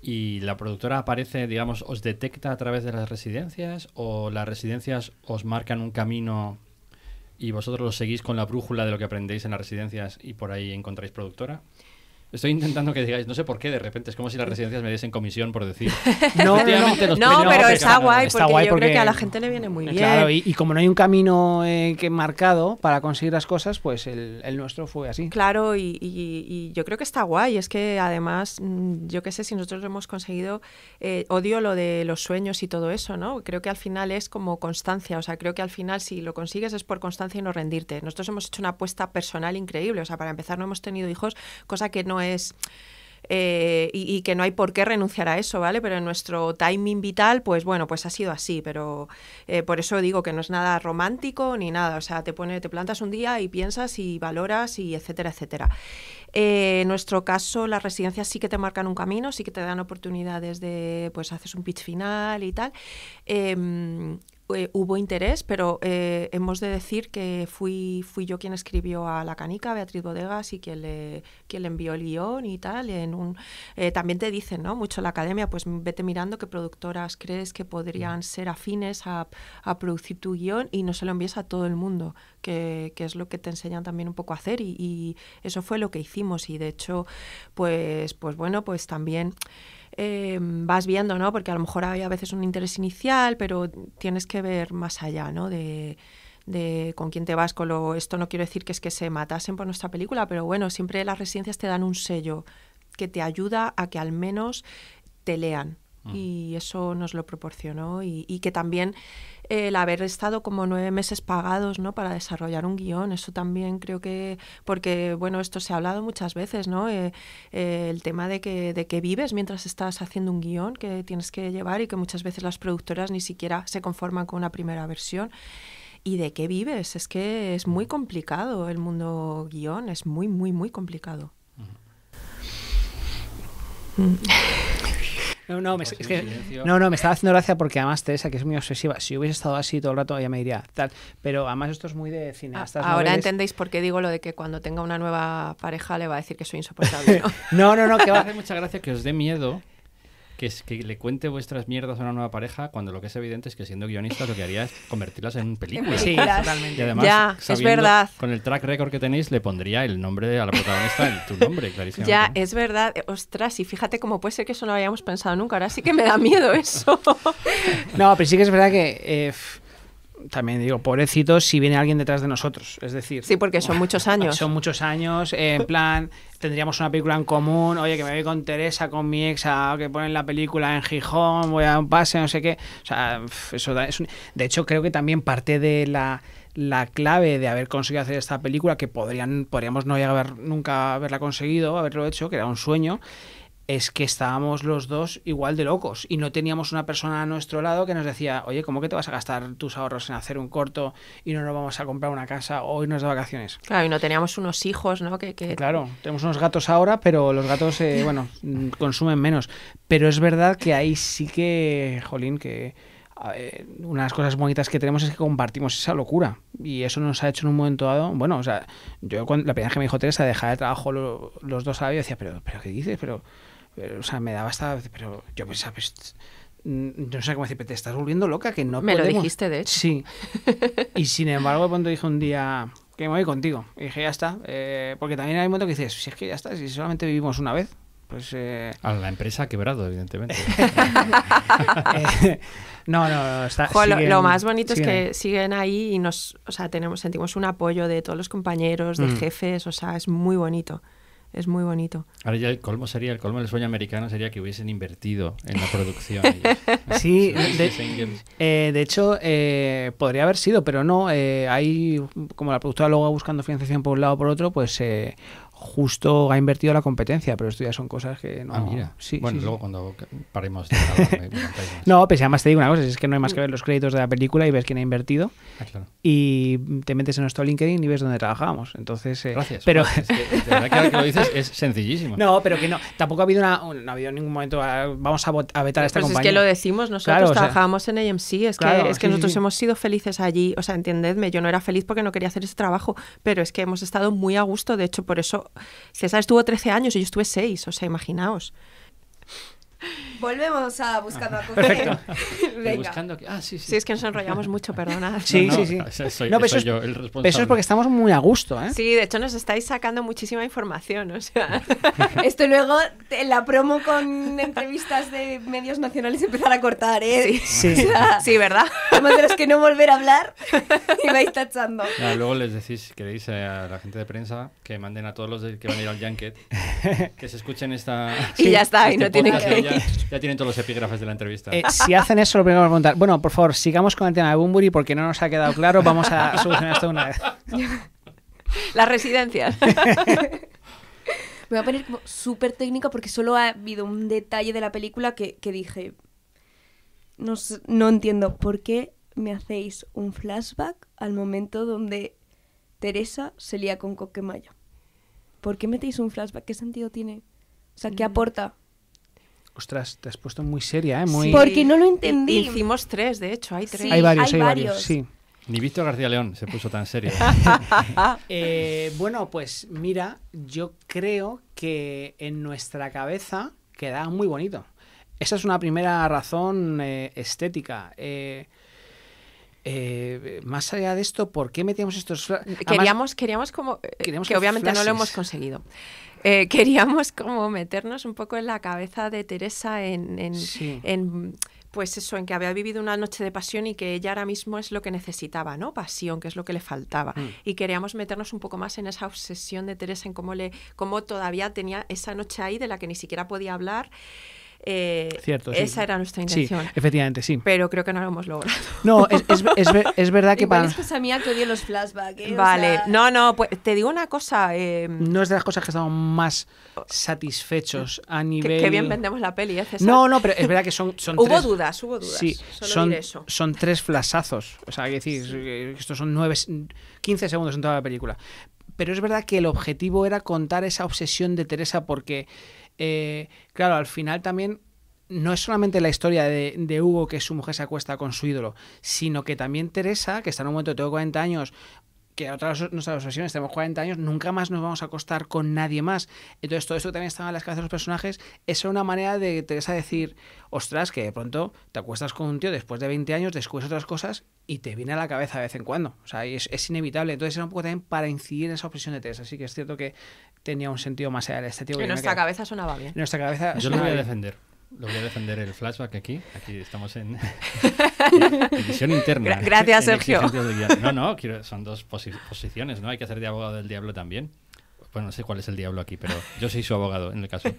¿Y la productora aparece, digamos, os detecta a través de las residencias o las residencias os marcan un camino y vosotros lo seguís con la brújula de lo que aprendéis en las residencias y por ahí encontráis productora? Estoy intentando que digáis, no sé por qué, de repente es como si las residencias me diesen comisión por decir. No, pero está guay, porque yo creo que a la gente le viene muy eh, bien. y, como no hay un camino eh, que marcado para conseguir las cosas, pues el, nuestro fue así. Claro, y, yo creo que está guay. Es que además, mm, yo qué sé, si nosotros hemos conseguido, eh, odio lo de los sueños y todo eso, ¿no? Creo que al final es como constancia. O sea, creo que al final si lo consigues es por constancia y no rendirte. Nosotros hemos hecho una apuesta personal increíble. O sea, para empezar no hemos tenido hijos, cosa que no es... Eh, y, que no hay por qué renunciar a eso, ¿vale? Pero en nuestro timing vital, pues bueno, pues ha sido así, pero eh, por eso digo que no es nada romántico ni nada, o sea, te, pone, te plantas un día y piensas y valoras y etcétera, etcétera. Eh, en nuestro caso, las residencias sí que te marcan un camino, sí que te dan oportunidades de, pues haces un pitch final y tal. Em, eh, hubo interés, pero eh, hemos de decir que fui, fui yo quien escribió a La Canica, Beatriz Bodegas, y quien le, quien le envió el guión y tal. En un, eh, también te dicen, ¿no? Mucho la academia, pues vete mirando qué productoras crees que podrían mm. ser afines a, producir tu guión y no se lo envíes a todo el mundo, que, es lo que te enseñan también un poco a hacer. Y, y, eso fue lo que hicimos. Y de hecho, pues, pues bueno, pues también... Em, vas viendo, ¿no? Porque a lo mejor hay a veces un interés inicial, pero tienes que ver más allá, ¿no? De, con quién te vas, con lo... Esto no quiero decir que es que se matasen por nuestra película, pero bueno, siempre las residencias te dan un sello que te ayuda a que al menos te lean, y eso nos lo proporcionó y, que también el haber estado como nueve meses pagados para desarrollar un guión, eso también creo que, porque bueno, esto se ha hablado muchas veces, ¿no? Eh, eh, el tema de que, de vives mientras estás haciendo un guión que tienes que llevar y que muchas veces las productoras ni siquiera se conforman con una primera versión. ¿Y de qué vives? Es que es muy complicado el mundo guión, es muy, muy, muy complicado. No, no, me, es estaba haciendo gracia porque además Teresa, que es muy obsesiva, si hubiese estado así todo el rato ya me diría tal. Pero además esto es muy de cineastas. ahora entendéis por qué digo lo de que cuando tenga una nueva pareja le va a decir que soy insoportable. No, no, no, no que va a hacer mucha gracia que os dé miedo que, es, que le cuente vuestras mierdas a una nueva pareja cuando lo que es evidente es que siendo guionista lo que haría es convertirlas en películas. Sí, totalmente. Y además, es verdad. Con el track record que tenéis le pondría el nombre a la protagonista, tu nombre, clarísimo Ya, es verdad. Ostras, y fíjate cómo puede ser que eso no lo hayamos pensado nunca. Ahora sí que me da miedo eso. no, pero sí que es verdad que... Eh, también digo, pobrecitos si viene alguien detrás de nosotros. Es decir. Sí, porque son muchos años. Son muchos años. Eh, en plan, tendríamos una película en común. Oye, que me voy con Teresa, con mi ex, que ponen la película en Gijón, voy a un pase, no sé qué. eso es De hecho, creo que también parte de la clave de haber conseguido hacer esta película, que podrían, podríamos no haber, nunca haberla conseguido, haberlo hecho, que era un sueño, es que estábamos los dos igual de locos y no teníamos una persona a nuestro lado que nos decía, oye, ¿cómo que te vas a gastar tus ahorros en hacer un corto y no nos vamos a comprar una casa o irnos de vacaciones? Claro, y no teníamos unos hijos, ¿no? Que, Claro, tenemos unos gatos ahora, pero los gatos, eh, bueno, mm, consumen menos. Pero es verdad que ahí sí que, jolín, que una de las cosas bonitas que tenemos es que compartimos esa locura y eso nos ha hecho en un momento dado, bueno, o sea, yo cuando, la primera que me dijo Teresa dejar de trabajo los dos a la vida, decía, pero, pero ¿qué dices? Pero o sea, me daba hasta... Pero yo pensaba, pues, no sé cómo decir, pero te estás volviendo loca, que no Me lo dijiste, de hecho. Sí. Y sin embargo, cuando dije un día que me voy contigo, dije, ya está. Eh, porque también hay un momento que dices, si es que ya está, si solamente vivimos una vez, pues... Eh, A la empresa ha quebrado, evidentemente. no, no, está, lo, más bonito es que siguen ahí y nos, o sea, tenemos, sentimos un apoyo de todos los compañeros, de mm. jefes, o sea, es muy bonito es muy bonito. Ahora ya el colmo sería, el colmo del sueño americano sería que hubiesen invertido en la producción. sí, de, eh, hecho eh, podría haber sido, pero no. Eh, hay, como la productora luego va buscando financiación por un lado o por otro, pues eh, justo ha invertido la competencia, pero esto ya son cosas que no. Ah, mira. bueno, luego cuando paremos. De no, pues además te digo una cosa: es que no hay más que ver los créditos de la película y ves quién ha invertido. Ah, y te metes en nuestro LinkedIn y ves dónde trabajábamos. Entonces. Eh, gracias. Pero... de verdad que, lo dices es sencillísimo. No, pero que no. Tampoco ha habido, una, no ha habido ningún momento. Ah, vamos a, vetar a esta pues Es que lo decimos, nosotros trabajábamos en AMC. Es que, es que nosotros hemos sido felices allí. O sea, entendedme, yo no era feliz porque no quería hacer ese trabajo, pero es que hemos estado muy a gusto. De hecho, por eso César estuvo 13 años y yo estuve 6, o sea, imaginaos. Volvemos a Buscando a ah, perfecto Ah, sí, sí. es que nos enrollamos mucho, perdona. Sí, sí, sí. no, eso, yo eso es porque estamos muy a gusto, ¿eh? Sí, de hecho nos estáis sacando muchísima información, o sea... Esto luego, la promo con entrevistas de medios nacionales empezar a cortar, ¿eh? Sí, sí. ¿verdad? Además de los que no volver a hablar, y vais tachando. luego les decís, queréis eh, a la gente de prensa que manden a todos los que van a ir al Junket, que se escuchen esta... Y ya está, este y no tienen que ir. Ya tienen todos los epígrafes de la entrevista. Eh, si hacen eso, lo primero que preguntar. Bueno, por favor, sigamos con el tema de Bumburi porque no nos ha quedado claro. Vamos a solucionar esto una vez. Las residencias. Me voy a poner como súper técnico porque solo ha habido un detalle de la película que, dije. No, no entiendo por qué me hacéis un flashback al momento donde Teresa se lía con Coquemaya. ¿Por qué metéis un flashback? ¿Qué sentido tiene? O sea, ¿qué mm. aporta? Ostras, te has puesto muy seria, ¿eh? porque no lo entendí. Hicimos tres, de hecho, hay tres. hay varios, hay, varios. sí. Ni Víctor García León se puso tan serio. Eh, bueno, pues mira, yo creo que en nuestra cabeza queda muy bonito. Esa es una primera razón eh, estética. Eh, más allá de esto, ¿por qué metíamos estos Queríamos, queríamos como. que obviamente no lo hemos conseguido. Eh, queríamos como meternos un poco en la cabeza de Teresa en, en pues eso, en que había vivido una noche de pasión y que ella ahora mismo es lo que necesitaba, ¿no? Pasión, que es lo que le faltaba. Mm. Y queríamos meternos un poco más en esa obsesión de Teresa, en cómo, le, cómo todavía tenía esa noche ahí de la que ni siquiera podía hablar. Eh, Cierto, Esa era nuestra intención. efectivamente, sí. Pero creo que no lo hemos logrado. No, es, verdad que para. Es mía que odio los flashbacks. Eh, vale, no, no, pues te digo una cosa. Eh, no es de las cosas que estamos más satisfechos a nivel. Que, bien vendemos la peli, ¿eh, César? No, no, pero es verdad que son. son hubo dudas, hubo dudas. Sí, son, son tres flasazos. O sea, hay que decir, estos son nueve, 15 segundos en toda la película. Pero es verdad que el objetivo era contar esa obsesión de Teresa porque eh, claro, al final también no es solamente la historia de, Hugo que su mujer se acuesta con su ídolo, sino que también Teresa, que está en un momento, tengo 40 años, que a otras nuestras obsesiones tenemos 40 años, nunca más nos vamos a acostar con nadie más. Entonces, todo esto también estaba en las cabezas de los personajes, es una manera de Teresa decir, ostras, que de pronto te acuestas con un tío después de 20 años, descubres otras cosas y te viene a la cabeza de vez en cuando. O sea, es, es inevitable. Entonces, era un poco también para incidir en esa obsesión de Teresa. Así que es cierto que tenía un sentido más allá este estético. En nuestra cabeza sonaba bien. nuestra cabeza Yo lo voy a defender. Lo voy a defender el flashback aquí. Aquí estamos en visión interna. gracias, Sergio. No, no, son dos posiciones, ¿no? Hay que hacer de abogado del diablo también. Bueno, no sé cuál es el diablo aquí, pero yo soy su abogado en el caso.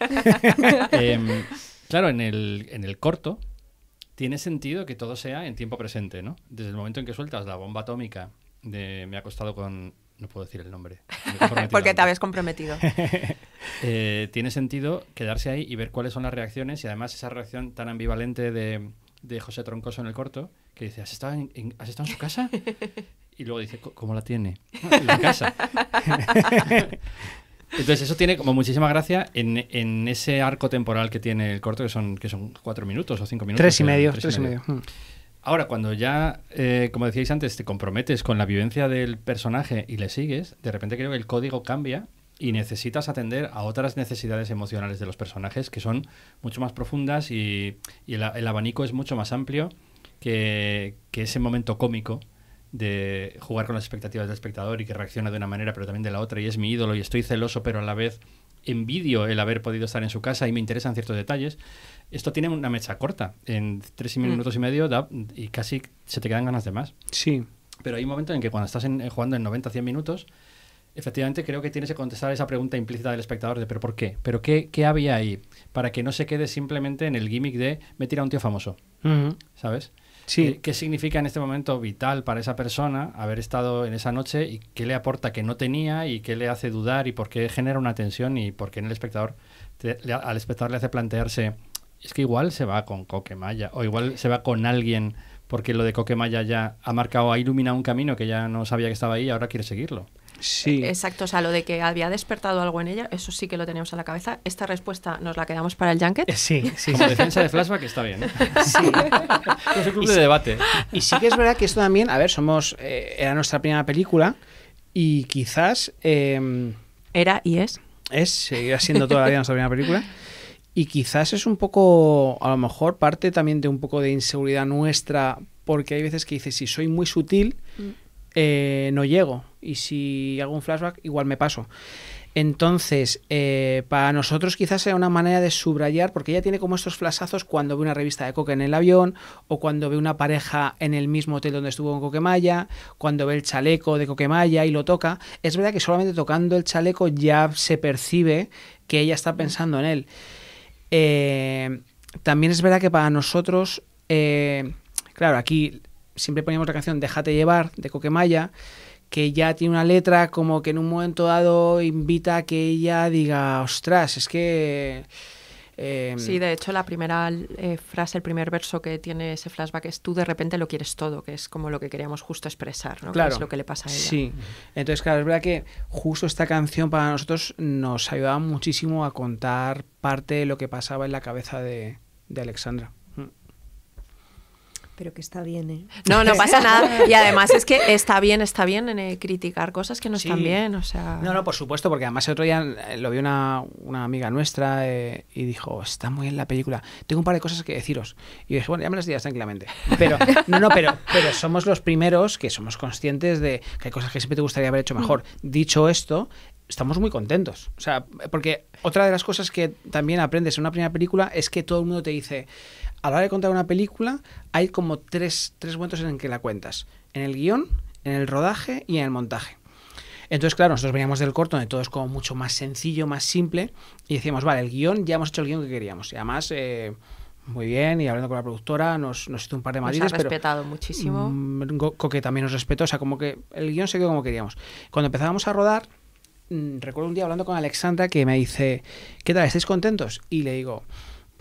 Em, claro, en el, corto tiene sentido que todo sea en tiempo presente, ¿no? Desde el momento en que sueltas la bomba atómica de me ha costado con no puedo decir el nombre. Porque te habías comprometido. Eh, tiene sentido quedarse ahí y ver cuáles son las reacciones y además esa reacción tan ambivalente de, José Troncoso en el corto, que dice, ¿has estado en, ¿has en su casa? Y luego dice, ¿cómo la tiene? Ah, en la casa. Entonces eso tiene como muchísima gracia en, ese arco temporal que tiene el corto, que son, que son cuatro minutos o cinco minutos. Tres y medio, tres, y medio. Mm. Ahora, cuando ya, eh, como decíais antes, te comprometes con la vivencia del personaje y le sigues, de repente creo que el código cambia y necesitas atender a otras necesidades emocionales de los personajes que son mucho más profundas y, el, abanico es mucho más amplio que, que ese momento cómico de jugar con las expectativas del espectador y que reacciona de una manera pero también de la otra y es mi ídolo y estoy celoso pero a la vez envidio el haber podido estar en su casa y me interesan ciertos detalles. Esto tiene una mecha corta. En tres mm. minutos y medio y casi se te quedan ganas de más. Sí. Pero hay un momento en que cuando estás en, jugando en 90, 100 minutos, efectivamente creo que tienes que contestar esa pregunta implícita del espectador de ¿pero por qué? ¿Pero qué, había ahí? Para que no se quede simplemente en el gimmick de me tira un tío famoso. ¿Sabes? Sí. Eh, ¿Qué significa en este momento vital para esa persona haber estado en esa noche y qué le aporta que no tenía y qué le hace dudar y por qué genera una tensión y por qué en el espectador al espectador le hace plantearse es que igual se va con Coquemaya o igual se va con alguien porque lo de Coquemaya ya ha marcado, ha iluminado un camino que ya no sabía que estaba ahí y ahora quiere seguirlo. Sí. Exacto, o sea, lo de que había despertado algo en ella, eso sí que lo teníamos a la cabeza. Esta respuesta nos la quedamos para el Junket. Eh, sí, sí. La defensa de flashback está bien. ¿eh? Sí. es un club de debate. Y sí que es verdad que esto también, a ver, somos. Eh, era nuestra primera película y quizás. Em, era y es. Es, seguirá siendo todavía nuestra primera película. Y quizás es un poco, a lo mejor, parte también de un poco de inseguridad nuestra, porque hay veces que dices, si soy muy sutil. Mm. Eh, no llego. Y si hago un flashback, igual me paso. Entonces, eh, para nosotros quizás sea una manera de subrayar, porque ella tiene como estos flashazos cuando ve una revista de Coque en el avión, o cuando ve una pareja en el mismo hotel donde estuvo con Coquemaya, cuando ve el chaleco de Coquemaya y lo toca. Es verdad que solamente tocando el chaleco ya se percibe que ella está pensando en él. Eh, también es verdad que para nosotros, claro, aquí siempre poníamos la canción Déjate llevar de Coquemaya, que ya tiene una letra como que en un momento dado invita a que ella diga, ostras, es que... Em, sí, de hecho la primera eh, frase, el primer verso que tiene ese flashback es tú de repente lo quieres todo, que es como lo que queríamos justo expresar, ¿no? Claro. es lo que le pasa a ella. Sí, entonces claro, es verdad que justo esta canción para nosotros nos ayudaba muchísimo a contar parte de lo que pasaba en la cabeza de Alexandra. Pero que está bien, ¿eh? No, no pasa nada. Y además es que está bien, está bien en, eh, criticar cosas que no están bien, o sea... No, no, por supuesto, porque además el otro día eh, lo vio una, amiga nuestra eh, y dijo, está muy bien la película, tengo un par de cosas que deciros. Y yo dije, bueno, ya me las dirás tranquilamente. Pero, no, no, pero, pero somos los primeros que somos conscientes de que hay cosas que siempre te gustaría haber hecho mejor. Mm. Dicho esto, estamos muy contentos. O sea, porque otra de las cosas que también aprendes en una primera película es que todo el mundo te dice, a la hora de contar una película hay como tres, tres momentos en que la cuentas. En el guión, en el rodaje y en el montaje. Entonces, claro, nosotros veníamos del corto, donde todo es como mucho más sencillo, más simple, y decíamos, vale, el guión, ya hemos hecho el guión que queríamos. Y además, eh, muy bien, y hablando con la productora, nos, nos hizo un par de matices. Nos ha respetado muchísimo. Mm, Coque también nos respetó, o sea, como que el guión se quedó como queríamos. Cuando empezábamos a rodar, mm, recuerdo un día hablando con Alexandra que me dice, ¿qué tal? ¿Estáis contentos? Y le digo,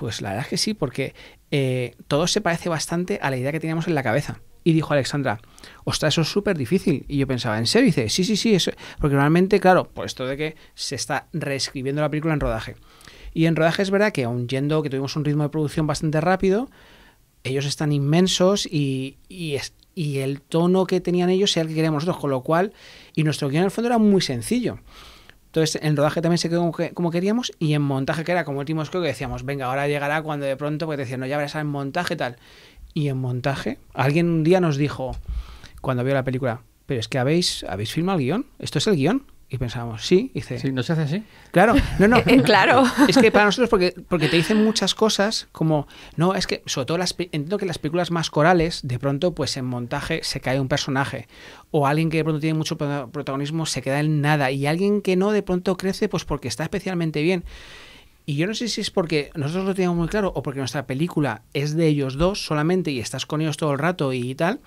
pues la verdad es que sí, porque eh, todo se parece bastante a la idea que teníamos en la cabeza. Y dijo Alexandra, ostras, eso es súper difícil. Y yo pensaba, ¿en serio? dice, sí, sí, sí, eso. porque normalmente, claro, por esto de que se está reescribiendo la película en rodaje. Y en rodaje es verdad que, aun yendo, que tuvimos un ritmo de producción bastante rápido, ellos están inmensos y, y, es, y el tono que tenían ellos era el que queríamos nosotros, con lo cual, y nuestro guión en el fondo era muy sencillo. Entonces, en rodaje también se quedó como, queríamos y en montaje, que era como último creo que decíamos, venga, ahora llegará cuando de pronto, pues decían, no, ya verás en montaje tal. Y en montaje, alguien un día nos dijo, cuando vio la película, pero es que habéis, habéis filmado el guión, esto es el guión. Y pensábamos, sí, dice. Sí, no se hace así. Claro, no, no. Eh, claro. Es que para nosotros, porque, porque te dicen muchas cosas, como, no, es que, sobre todo, las, entiendo que las películas más corales, de pronto, pues en montaje se cae un personaje. O alguien que de pronto tiene mucho protagonismo se queda en nada. Y alguien que no, de pronto crece, pues porque está especialmente bien. Y yo no sé si es porque nosotros lo teníamos muy claro o porque nuestra película es de ellos dos solamente y estás con ellos todo el rato y tal,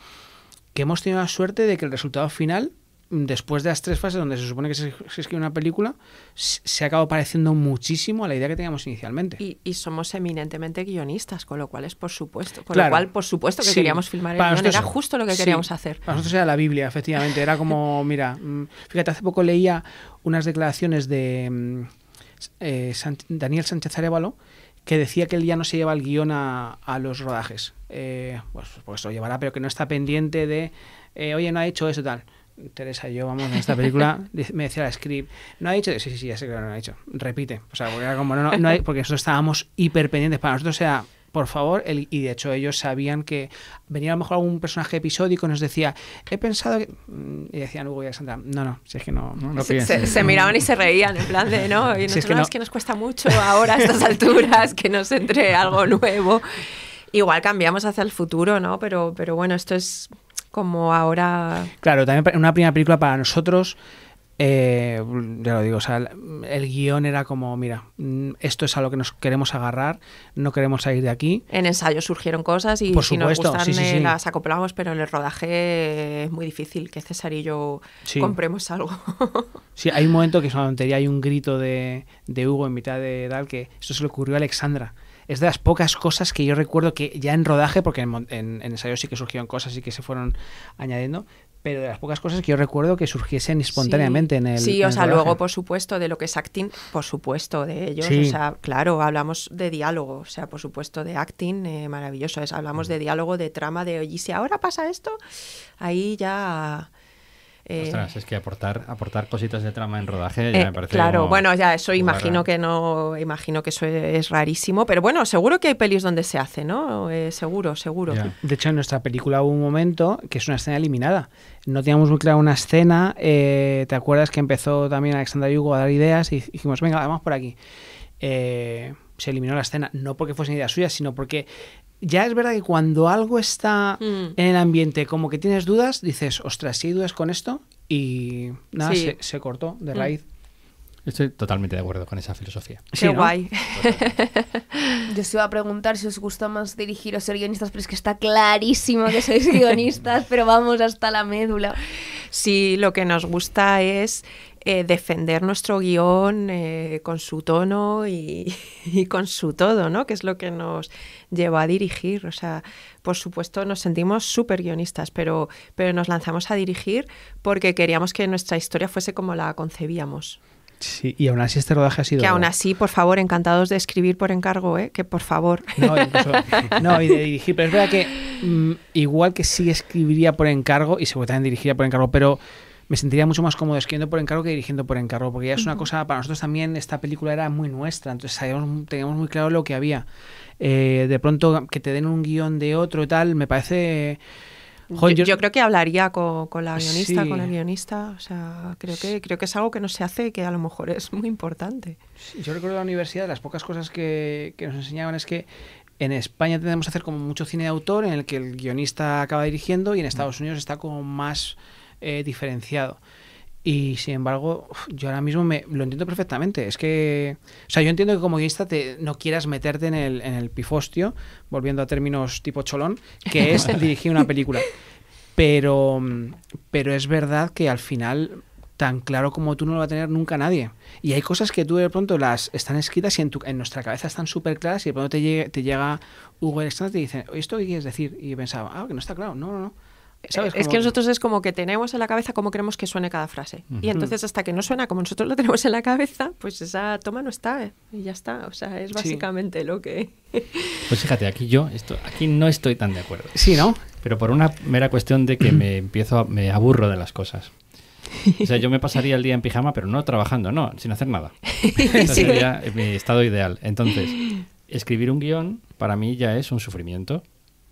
que hemos tenido la suerte de que el resultado final después de las tres fases donde se supone que se, escribe una película, se acabado pareciendo muchísimo a la idea que teníamos inicialmente. Y, y somos eminentemente guionistas, con lo cual es por supuesto, con lo cual por supuesto que queríamos filmar el guion, era justo lo que queríamos hacer. Para nosotros era la Biblia, efectivamente, era como, mira, mm, fíjate, hace poco leía unas declaraciones de mm, eh, Daniel Sánchez Arevalo, que decía que él ya no se lleva el guion a, a los rodajes. Eh, pues, pues lo llevará, pero que no está pendiente de, eh, oye, no ha hecho eso tal. Teresa yo vamos en esta película, me decía la script, ¿no ha dicho? Sí, sí, ya sé que no lo ha dicho. Repite. O sea, porque era como, no, no, porque nosotros estábamos hiper pendientes. Para nosotros o sea por favor, el, y de hecho ellos sabían que venía a lo mejor algún personaje episódico y nos decía, he pensado que... Mm, y decían Hugo y Alexandra no, no, si es que no... no se, se, miraban y se reían, en plan de, ¿no? Y nosotros, es, que nos cuesta mucho ahora a estas alturas que nos entre algo nuevo igual cambiamos hacia el futuro, ¿no? Pero, pero bueno, esto es como ahora. Claro, también una primera película para nosotros. Eh, ya lo digo, el, guión era como, mira, mm, esto es a lo que nos queremos agarrar, no queremos salir de aquí. En ensayo surgieron cosas y si nos gustan eh, las acoplamos, pero en el rodaje es muy difícil que César y yo compremos algo. sí, hay un momento que es una tontería, hay un grito de, Hugo en mitad de Dal que esto se le ocurrió a Alexandra es de las pocas cosas que yo recuerdo que ya en rodaje, porque en, en, ensayo sí que surgieron cosas y que se fueron añadiendo, pero de las pocas cosas que yo recuerdo que surgiesen espontáneamente en el. Sí, o sea, luego, por supuesto, de lo que es acting, por supuesto, de ellos. O sea, claro, hablamos de diálogo, o sea, por supuesto, de acting, eh, maravilloso es. Hablamos de diálogo, de trama, de oye, si ahora pasa esto, ahí ya. Eh, Ostras, es que aportar, aportar cositas de trama en rodaje eh, me parece. Claro, bueno, ya eso imagino que no, imagino que eso es rarísimo, pero bueno, seguro que hay pelis donde se hace, ¿no? Eh, seguro, seguro. De hecho, en nuestra película hubo un momento que es una escena eliminada. No teníamos muy claro una escena. ¿Te acuerdas que empezó también Alexander Hugo a dar ideas y dijimos, venga, vamos por aquí? se eliminó la escena, no porque fuese idea suya, sino porque ya es verdad que cuando algo está mm. en el ambiente, como que tienes dudas, dices, ostras, si dudas con esto, y nada, se, cortó de mm. raíz. Estoy totalmente de acuerdo con esa filosofía. guay. Yo os iba a preguntar si os gusta más dirigir o ser guionistas, pero es que está clarísimo que sois guionistas, pero vamos hasta la médula. Sí, lo que nos gusta es eh, defender nuestro guión eh, con su tono y, con su todo, ¿no? Que es lo que nos llevó a dirigir. O sea, por supuesto nos sentimos súper guionistas, pero, pero nos lanzamos a dirigir porque queríamos que nuestra historia fuese como la concebíamos. Sí, y aún así este rodaje ha sido... Que aún así, por favor, encantados de escribir por encargo, ¿eh? Que por favor. No, y de dirigir, pero es verdad que mm, igual que sí escribiría por encargo y seguramente dirigiría por encargo, pero me sentiría mucho más cómodo escribiendo por encargo que dirigiendo por encargo, porque ya es una cosa, para nosotros también esta película era muy nuestra, entonces teníamos muy claro lo que había. Eh, de pronto que te den un guión de otro y tal, me parece... yo, creo que hablaría con, la guionista, con el guionista, o sea, creo que, creo que es algo que no se hace y que a lo mejor es muy importante. yo recuerdo la universidad, las pocas cosas que, nos enseñaban es que en España tenemos que hacer como mucho cine de autor en el que el guionista acaba dirigiendo y en Estados Unidos está como más eh, diferenciado. Y sin embargo, yo ahora mismo me, lo entiendo perfectamente. Es que, o sea, yo entiendo que como guionista no quieras meterte en el, en el pifostio, volviendo a términos tipo cholón, que es dirigir una película. Pero, pero es verdad que al final tan claro como tú no lo va a tener nunca nadie. Y hay cosas que tú de pronto las están escritas y en, tu, en nuestra cabeza están súper claras y de pronto te, llegue, te llega Hugo extranjero y te dice, ¿esto qué quieres decir? Y pensaba, ah, que no está claro. No, no, no es que nosotros es como que tenemos en la cabeza cómo queremos que suene cada frase. Y entonces hasta que no suena como nosotros lo tenemos en la cabeza, pues esa toma no está ¿eh? y ya está. O sea, es básicamente lo que... pues fíjate, aquí yo esto, aquí no estoy tan de acuerdo. Sí, ¿no? Pero por una mera cuestión de que me empiezo, me aburro de las cosas. O sea, yo me pasaría el día en pijama, pero no trabajando, no, sin hacer nada. Ese sería mi estado ideal. Entonces, escribir un guión para mí ya es un sufrimiento.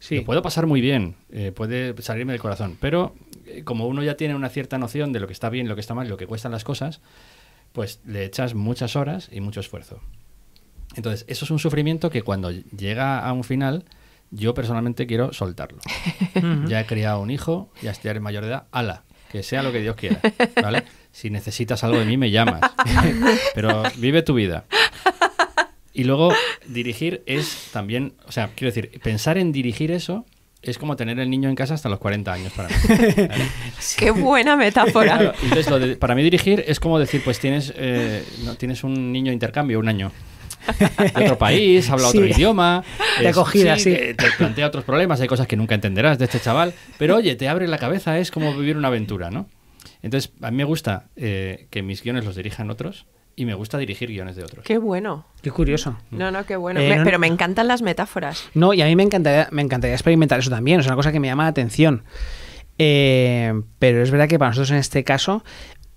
Sí. puedo pasar muy bien, eh, puede salirme del corazón, pero eh, como uno ya tiene una cierta noción de lo que está bien, lo que está mal, lo que cuestan las cosas, pues le echas muchas horas y mucho esfuerzo. Entonces, eso es un sufrimiento que cuando llega a un final, yo personalmente quiero soltarlo. ya he criado un hijo, ya estoy en mayor edad, ala, que sea lo que Dios quiera, ¿vale? Si necesitas algo de mí, me llamas. Pero vive tu vida. Y luego dirigir es también, o sea, quiero decir, pensar en dirigir eso es como tener el niño en casa hasta los 40 años para mí. ¡Qué buena metáfora! entonces, para mí dirigir es como decir, pues tienes, eh, no, tienes un niño intercambio, un año. De otro país, habla otro idioma. te acogida, sí. Te plantea otros problemas, hay cosas que nunca entenderás de este chaval. Pero oye, te abre la cabeza, es como vivir una aventura, ¿no? Entonces, a mí me gusta eh, que mis guiones los dirijan otros y me gusta dirigir guiones de otros. Qué bueno. Qué curioso. No, no, qué bueno. Eh, pero me encantan las metáforas. No, y a mí me encantaría, me encantaría experimentar eso también. Es una cosa que me llama la atención. Eh, pero es verdad que para nosotros en este caso,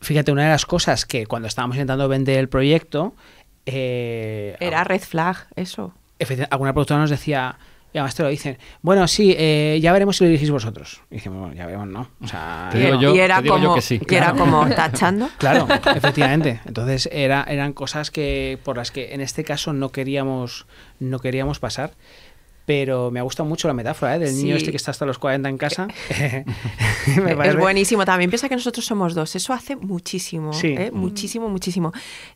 fíjate, una de las cosas que cuando estábamos intentando vender el proyecto... Eh, Era red flag, eso. Alguna productora nos decía y además te lo dicen, bueno, sí, eh, ya veremos si lo dirigís vosotros. Y bueno, ya veremos, ¿no? O sea, yo, era como, que sí. Claro. era como tachando. Claro, efectivamente. Entonces era, eran cosas que por las que en este caso no queríamos, no queríamos pasar pero me ha gustado mucho la metáfora ¿eh? del niño este que está hasta los 40 en casa. es buenísimo. También piensa que nosotros somos dos. Eso hace muchísimo, ¿eh? mm. muchísimo, muchísimo.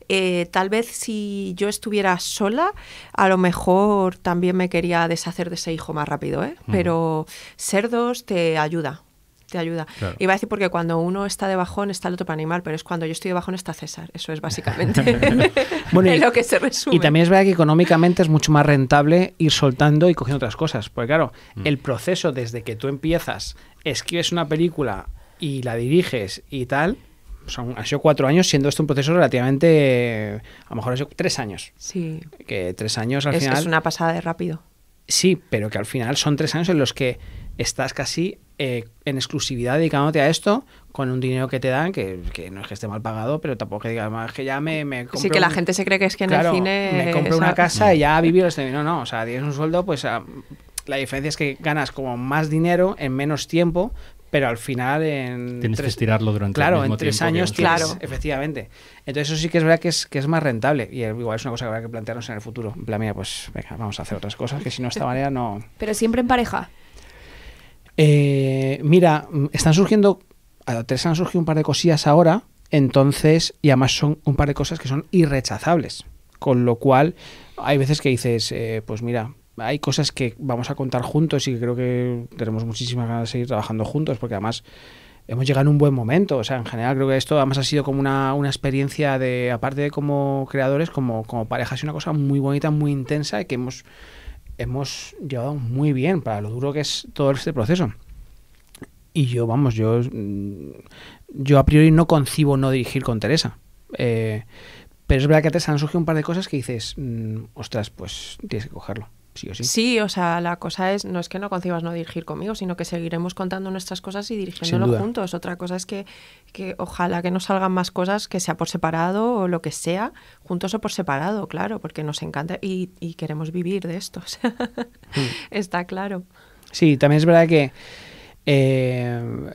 Eh, tal vez si yo estuviera sola, a lo mejor también me quería deshacer de ese hijo más rápido, mm. pero ser dos te ayuda te ayuda. Y va a decir porque cuando uno está de bajón está el otro para animar, pero es cuando yo estoy de bajón está César. Eso es básicamente y, lo que se resume. Y también es verdad que económicamente es mucho más rentable ir soltando y cogiendo otras cosas. Porque claro, mm. el proceso desde que tú empiezas, escribes una película y la diriges y tal, son, han sido cuatro años, siendo esto un proceso relativamente, a lo mejor han sido tres años. Sí. Que tres años al final... Es una pasada de rápido. Sí, pero que al final son tres años en los que estás casi eh, en exclusividad dedicándote a esto con un dinero que te dan, que, que no es que esté mal pagado, pero tampoco que más que ya me, Sí, que la gente se cree que es que en el cine... me compro una casa y ya viví mm. vivir este No, no, o sea, tienes un sueldo, pues ah, la diferencia es que ganas como más dinero en menos tiempo, pero al final en tienes que estirarlo durante claro el mismo en tres años claro efectivamente entonces eso sí que es verdad que es, que es más rentable y igual es una cosa que habrá que plantearnos en el futuro en plan mira pues venga vamos a hacer otras cosas que si no esta manera no pero siempre en pareja eh, mira, mm, están surgiendo, a tres han surgido un par de cosillas ahora, entonces, y además son un par de cosas que son irrechazables. Con lo cual, hay veces que dices, eh, pues mira, hay cosas que vamos a contar juntos y creo que tenemos muchísimas ganas de seguir trabajando juntos, porque además hemos llegado en un buen momento. O sea, en general creo que esto además ha sido como una, experiencia de, aparte de como creadores, como, como pareja, una cosa muy bonita, muy intensa y que hemos hemos llevado muy bien para lo duro que es todo este proceso. Y yo, vamos, yo, mm, yo a priori no concibo no dirigir con Teresa. Eh, pero es verdad que a Teresa han surgido un par de cosas que dices, mm, ostras, pues tienes que cogerlo. Sí o sea, la cosa es, no es que no concibas no dirigir conmigo, sino que seguiremos contando nuestras cosas y dirigiéndolo juntos. Otra cosa es que, ojalá que no salgan más cosas, que sea por separado o lo que sea, juntos o por separado, claro, porque nos encanta y, queremos vivir de esto. Hmm. Está claro. Sí, también es verdad que eh,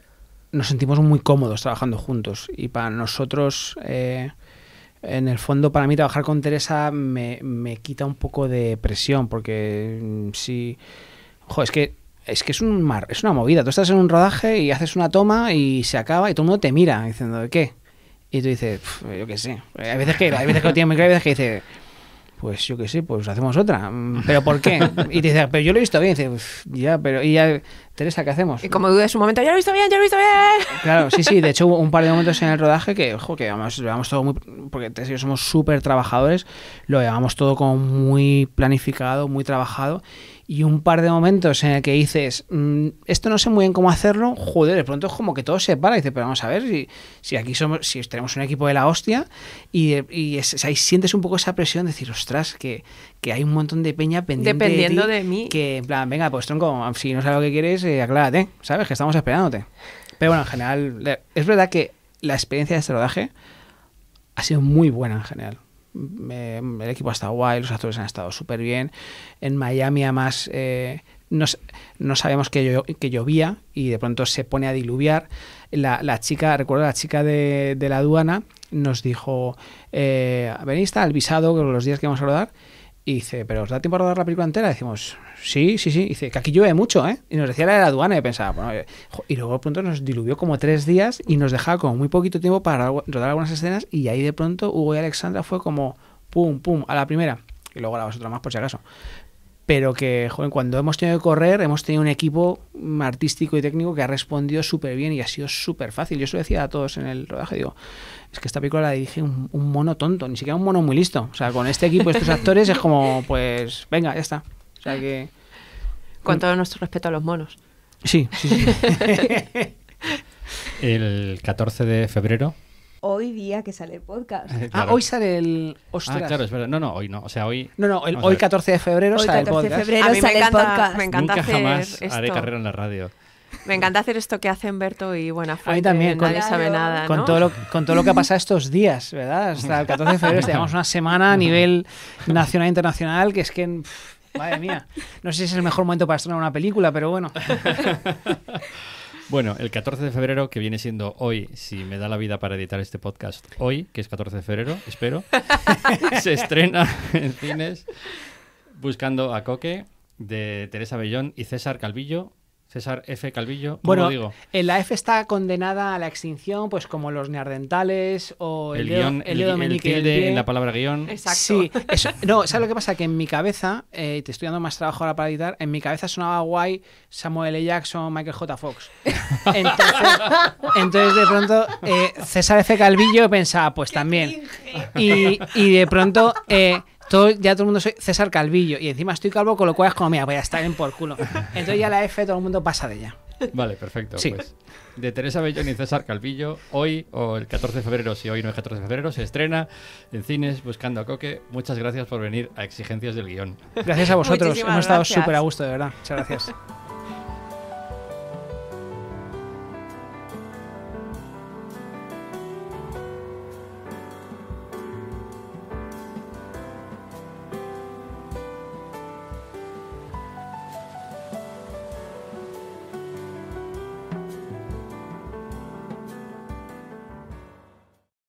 nos sentimos muy cómodos trabajando juntos y para nosotros... Eh, en el fondo para mí trabajar con Teresa me, quita un poco de presión, porque mm, sí, Joder, es que es que es un mar, es una movida. Tú estás en un rodaje y haces una toma y se acaba y todo el mundo te mira diciendo, ¿de ¿qué? Y tú dices, yo qué sé. Hay veces que, veces que lo tienes muy grave, hay veces que dice pues yo qué sé, pues hacemos otra. Mm, ¿Pero por qué? Y te dice, ah, pero yo lo he visto bien. Y ya, pero y ya, Teresa, ¿qué hacemos? Y como dudes un momento, ya lo he visto bien, ya lo he visto bien. Claro, sí, sí. De hecho, hubo un par de momentos en el rodaje que, ojo, que llevamos, llevamos todo muy. Porque Teresa y yo somos súper trabajadores, lo llevamos todo como muy planificado, muy trabajado y un par de momentos en el que dices, mm, esto no sé muy bien cómo hacerlo, joder, de pronto es como que todo se para y dices, pero vamos a ver, si, aquí somos, si tenemos un equipo de la hostia y, y ahí sientes un poco esa presión de decir, ostras, que, hay un montón de peña pendiente. Dependiendo de, mí. Que en plan, venga, pues tronco, si no sabes lo que quieres, eh, aclárate, ¿sabes? Que estamos esperándote. Pero bueno, en general, es verdad que la experiencia de este rodaje ha sido muy buena en general el equipo ha estado guay, los actores han estado súper bien. En Miami, además, eh, no, sabemos sabíamos que, que, llovía y de pronto se pone a diluviar. La, chica, recuerdo la chica de, la aduana, nos dijo: eh, Venís, está el visado, los días que vamos a rodar y dice, ¿pero os da tiempo a rodar la película entera? decimos, sí, sí, sí. Y dice, que aquí llueve mucho, ¿eh? Y nos decía la de la aduana y pensaba, bueno, eh, y luego de pronto nos diluvió como tres días y nos dejaba como muy poquito tiempo para rodar algunas escenas y ahí de pronto Hugo y Alexandra fue como, pum, pum, a la primera. Y luego la otra más por si acaso pero que joder, cuando hemos tenido que correr hemos tenido un equipo artístico y técnico que ha respondido súper bien y ha sido súper fácil. Yo eso decía a todos en el rodaje, digo, es que esta película la dirige un, mono tonto, ni siquiera un mono muy listo. O sea, con este equipo, estos actores es como, pues, venga, ya está. O sea que... Con todo nuestro respeto a los monos. Sí, sí, sí. el 14 de febrero Hoy día que sale el podcast. Ah, hoy sale el. Ostras. Ah, claro, es verdad. No, no, hoy no. O sea, hoy. No, no, el, hoy 14 de febrero sale el podcast. De febrero sale me encanta, el podcast. Me encanta Nunca hacer jamás haré carrera en la radio. Me encanta hacer esto que hace Berto y Buenafuente fuente. A mí también, nadie con, sabe nada. ¿no? Con, todo lo, con todo lo que ha pasado estos días, ¿verdad? Hasta el 14 de febrero, llevamos una semana a nivel nacional e internacional que es que. madre mía. No sé si es el mejor momento para estrenar una película, pero bueno. Bueno, el 14 de febrero, que viene siendo hoy, si me da la vida para editar este podcast hoy, que es 14 de febrero, espero, se estrena en cines Buscando a Coque de Teresa Bellón y César Calvillo, César F. Calvillo. bueno, la F está condenada a la extinción, pues como los neardentales o el, el el, en la palabra guión. Exacto. no, ¿sabes lo que pasa? Que en mi cabeza, eh, te estoy dando más trabajo ahora para editar, en mi cabeza sonaba guay Samuel L. Jackson, Michael J. Fox. Entonces, de pronto, eh, César F. Calvillo pensaba, pues también. Y, de pronto. Eh, ya todo el mundo soy César Calvillo y encima estoy calvo, con lo cual es como, mira, voy a estar en por culo. Entonces ya la F todo el mundo pasa de ella. Vale, perfecto. Pues, de Teresa Bellón y César Calvillo, hoy o el 14 de febrero, si hoy no es 14 de febrero, se estrena en cines Buscando a Coque. Muchas gracias por venir a Exigencias del Guión. Gracias a vosotros, hemos estado súper a gusto, de verdad. Muchas gracias.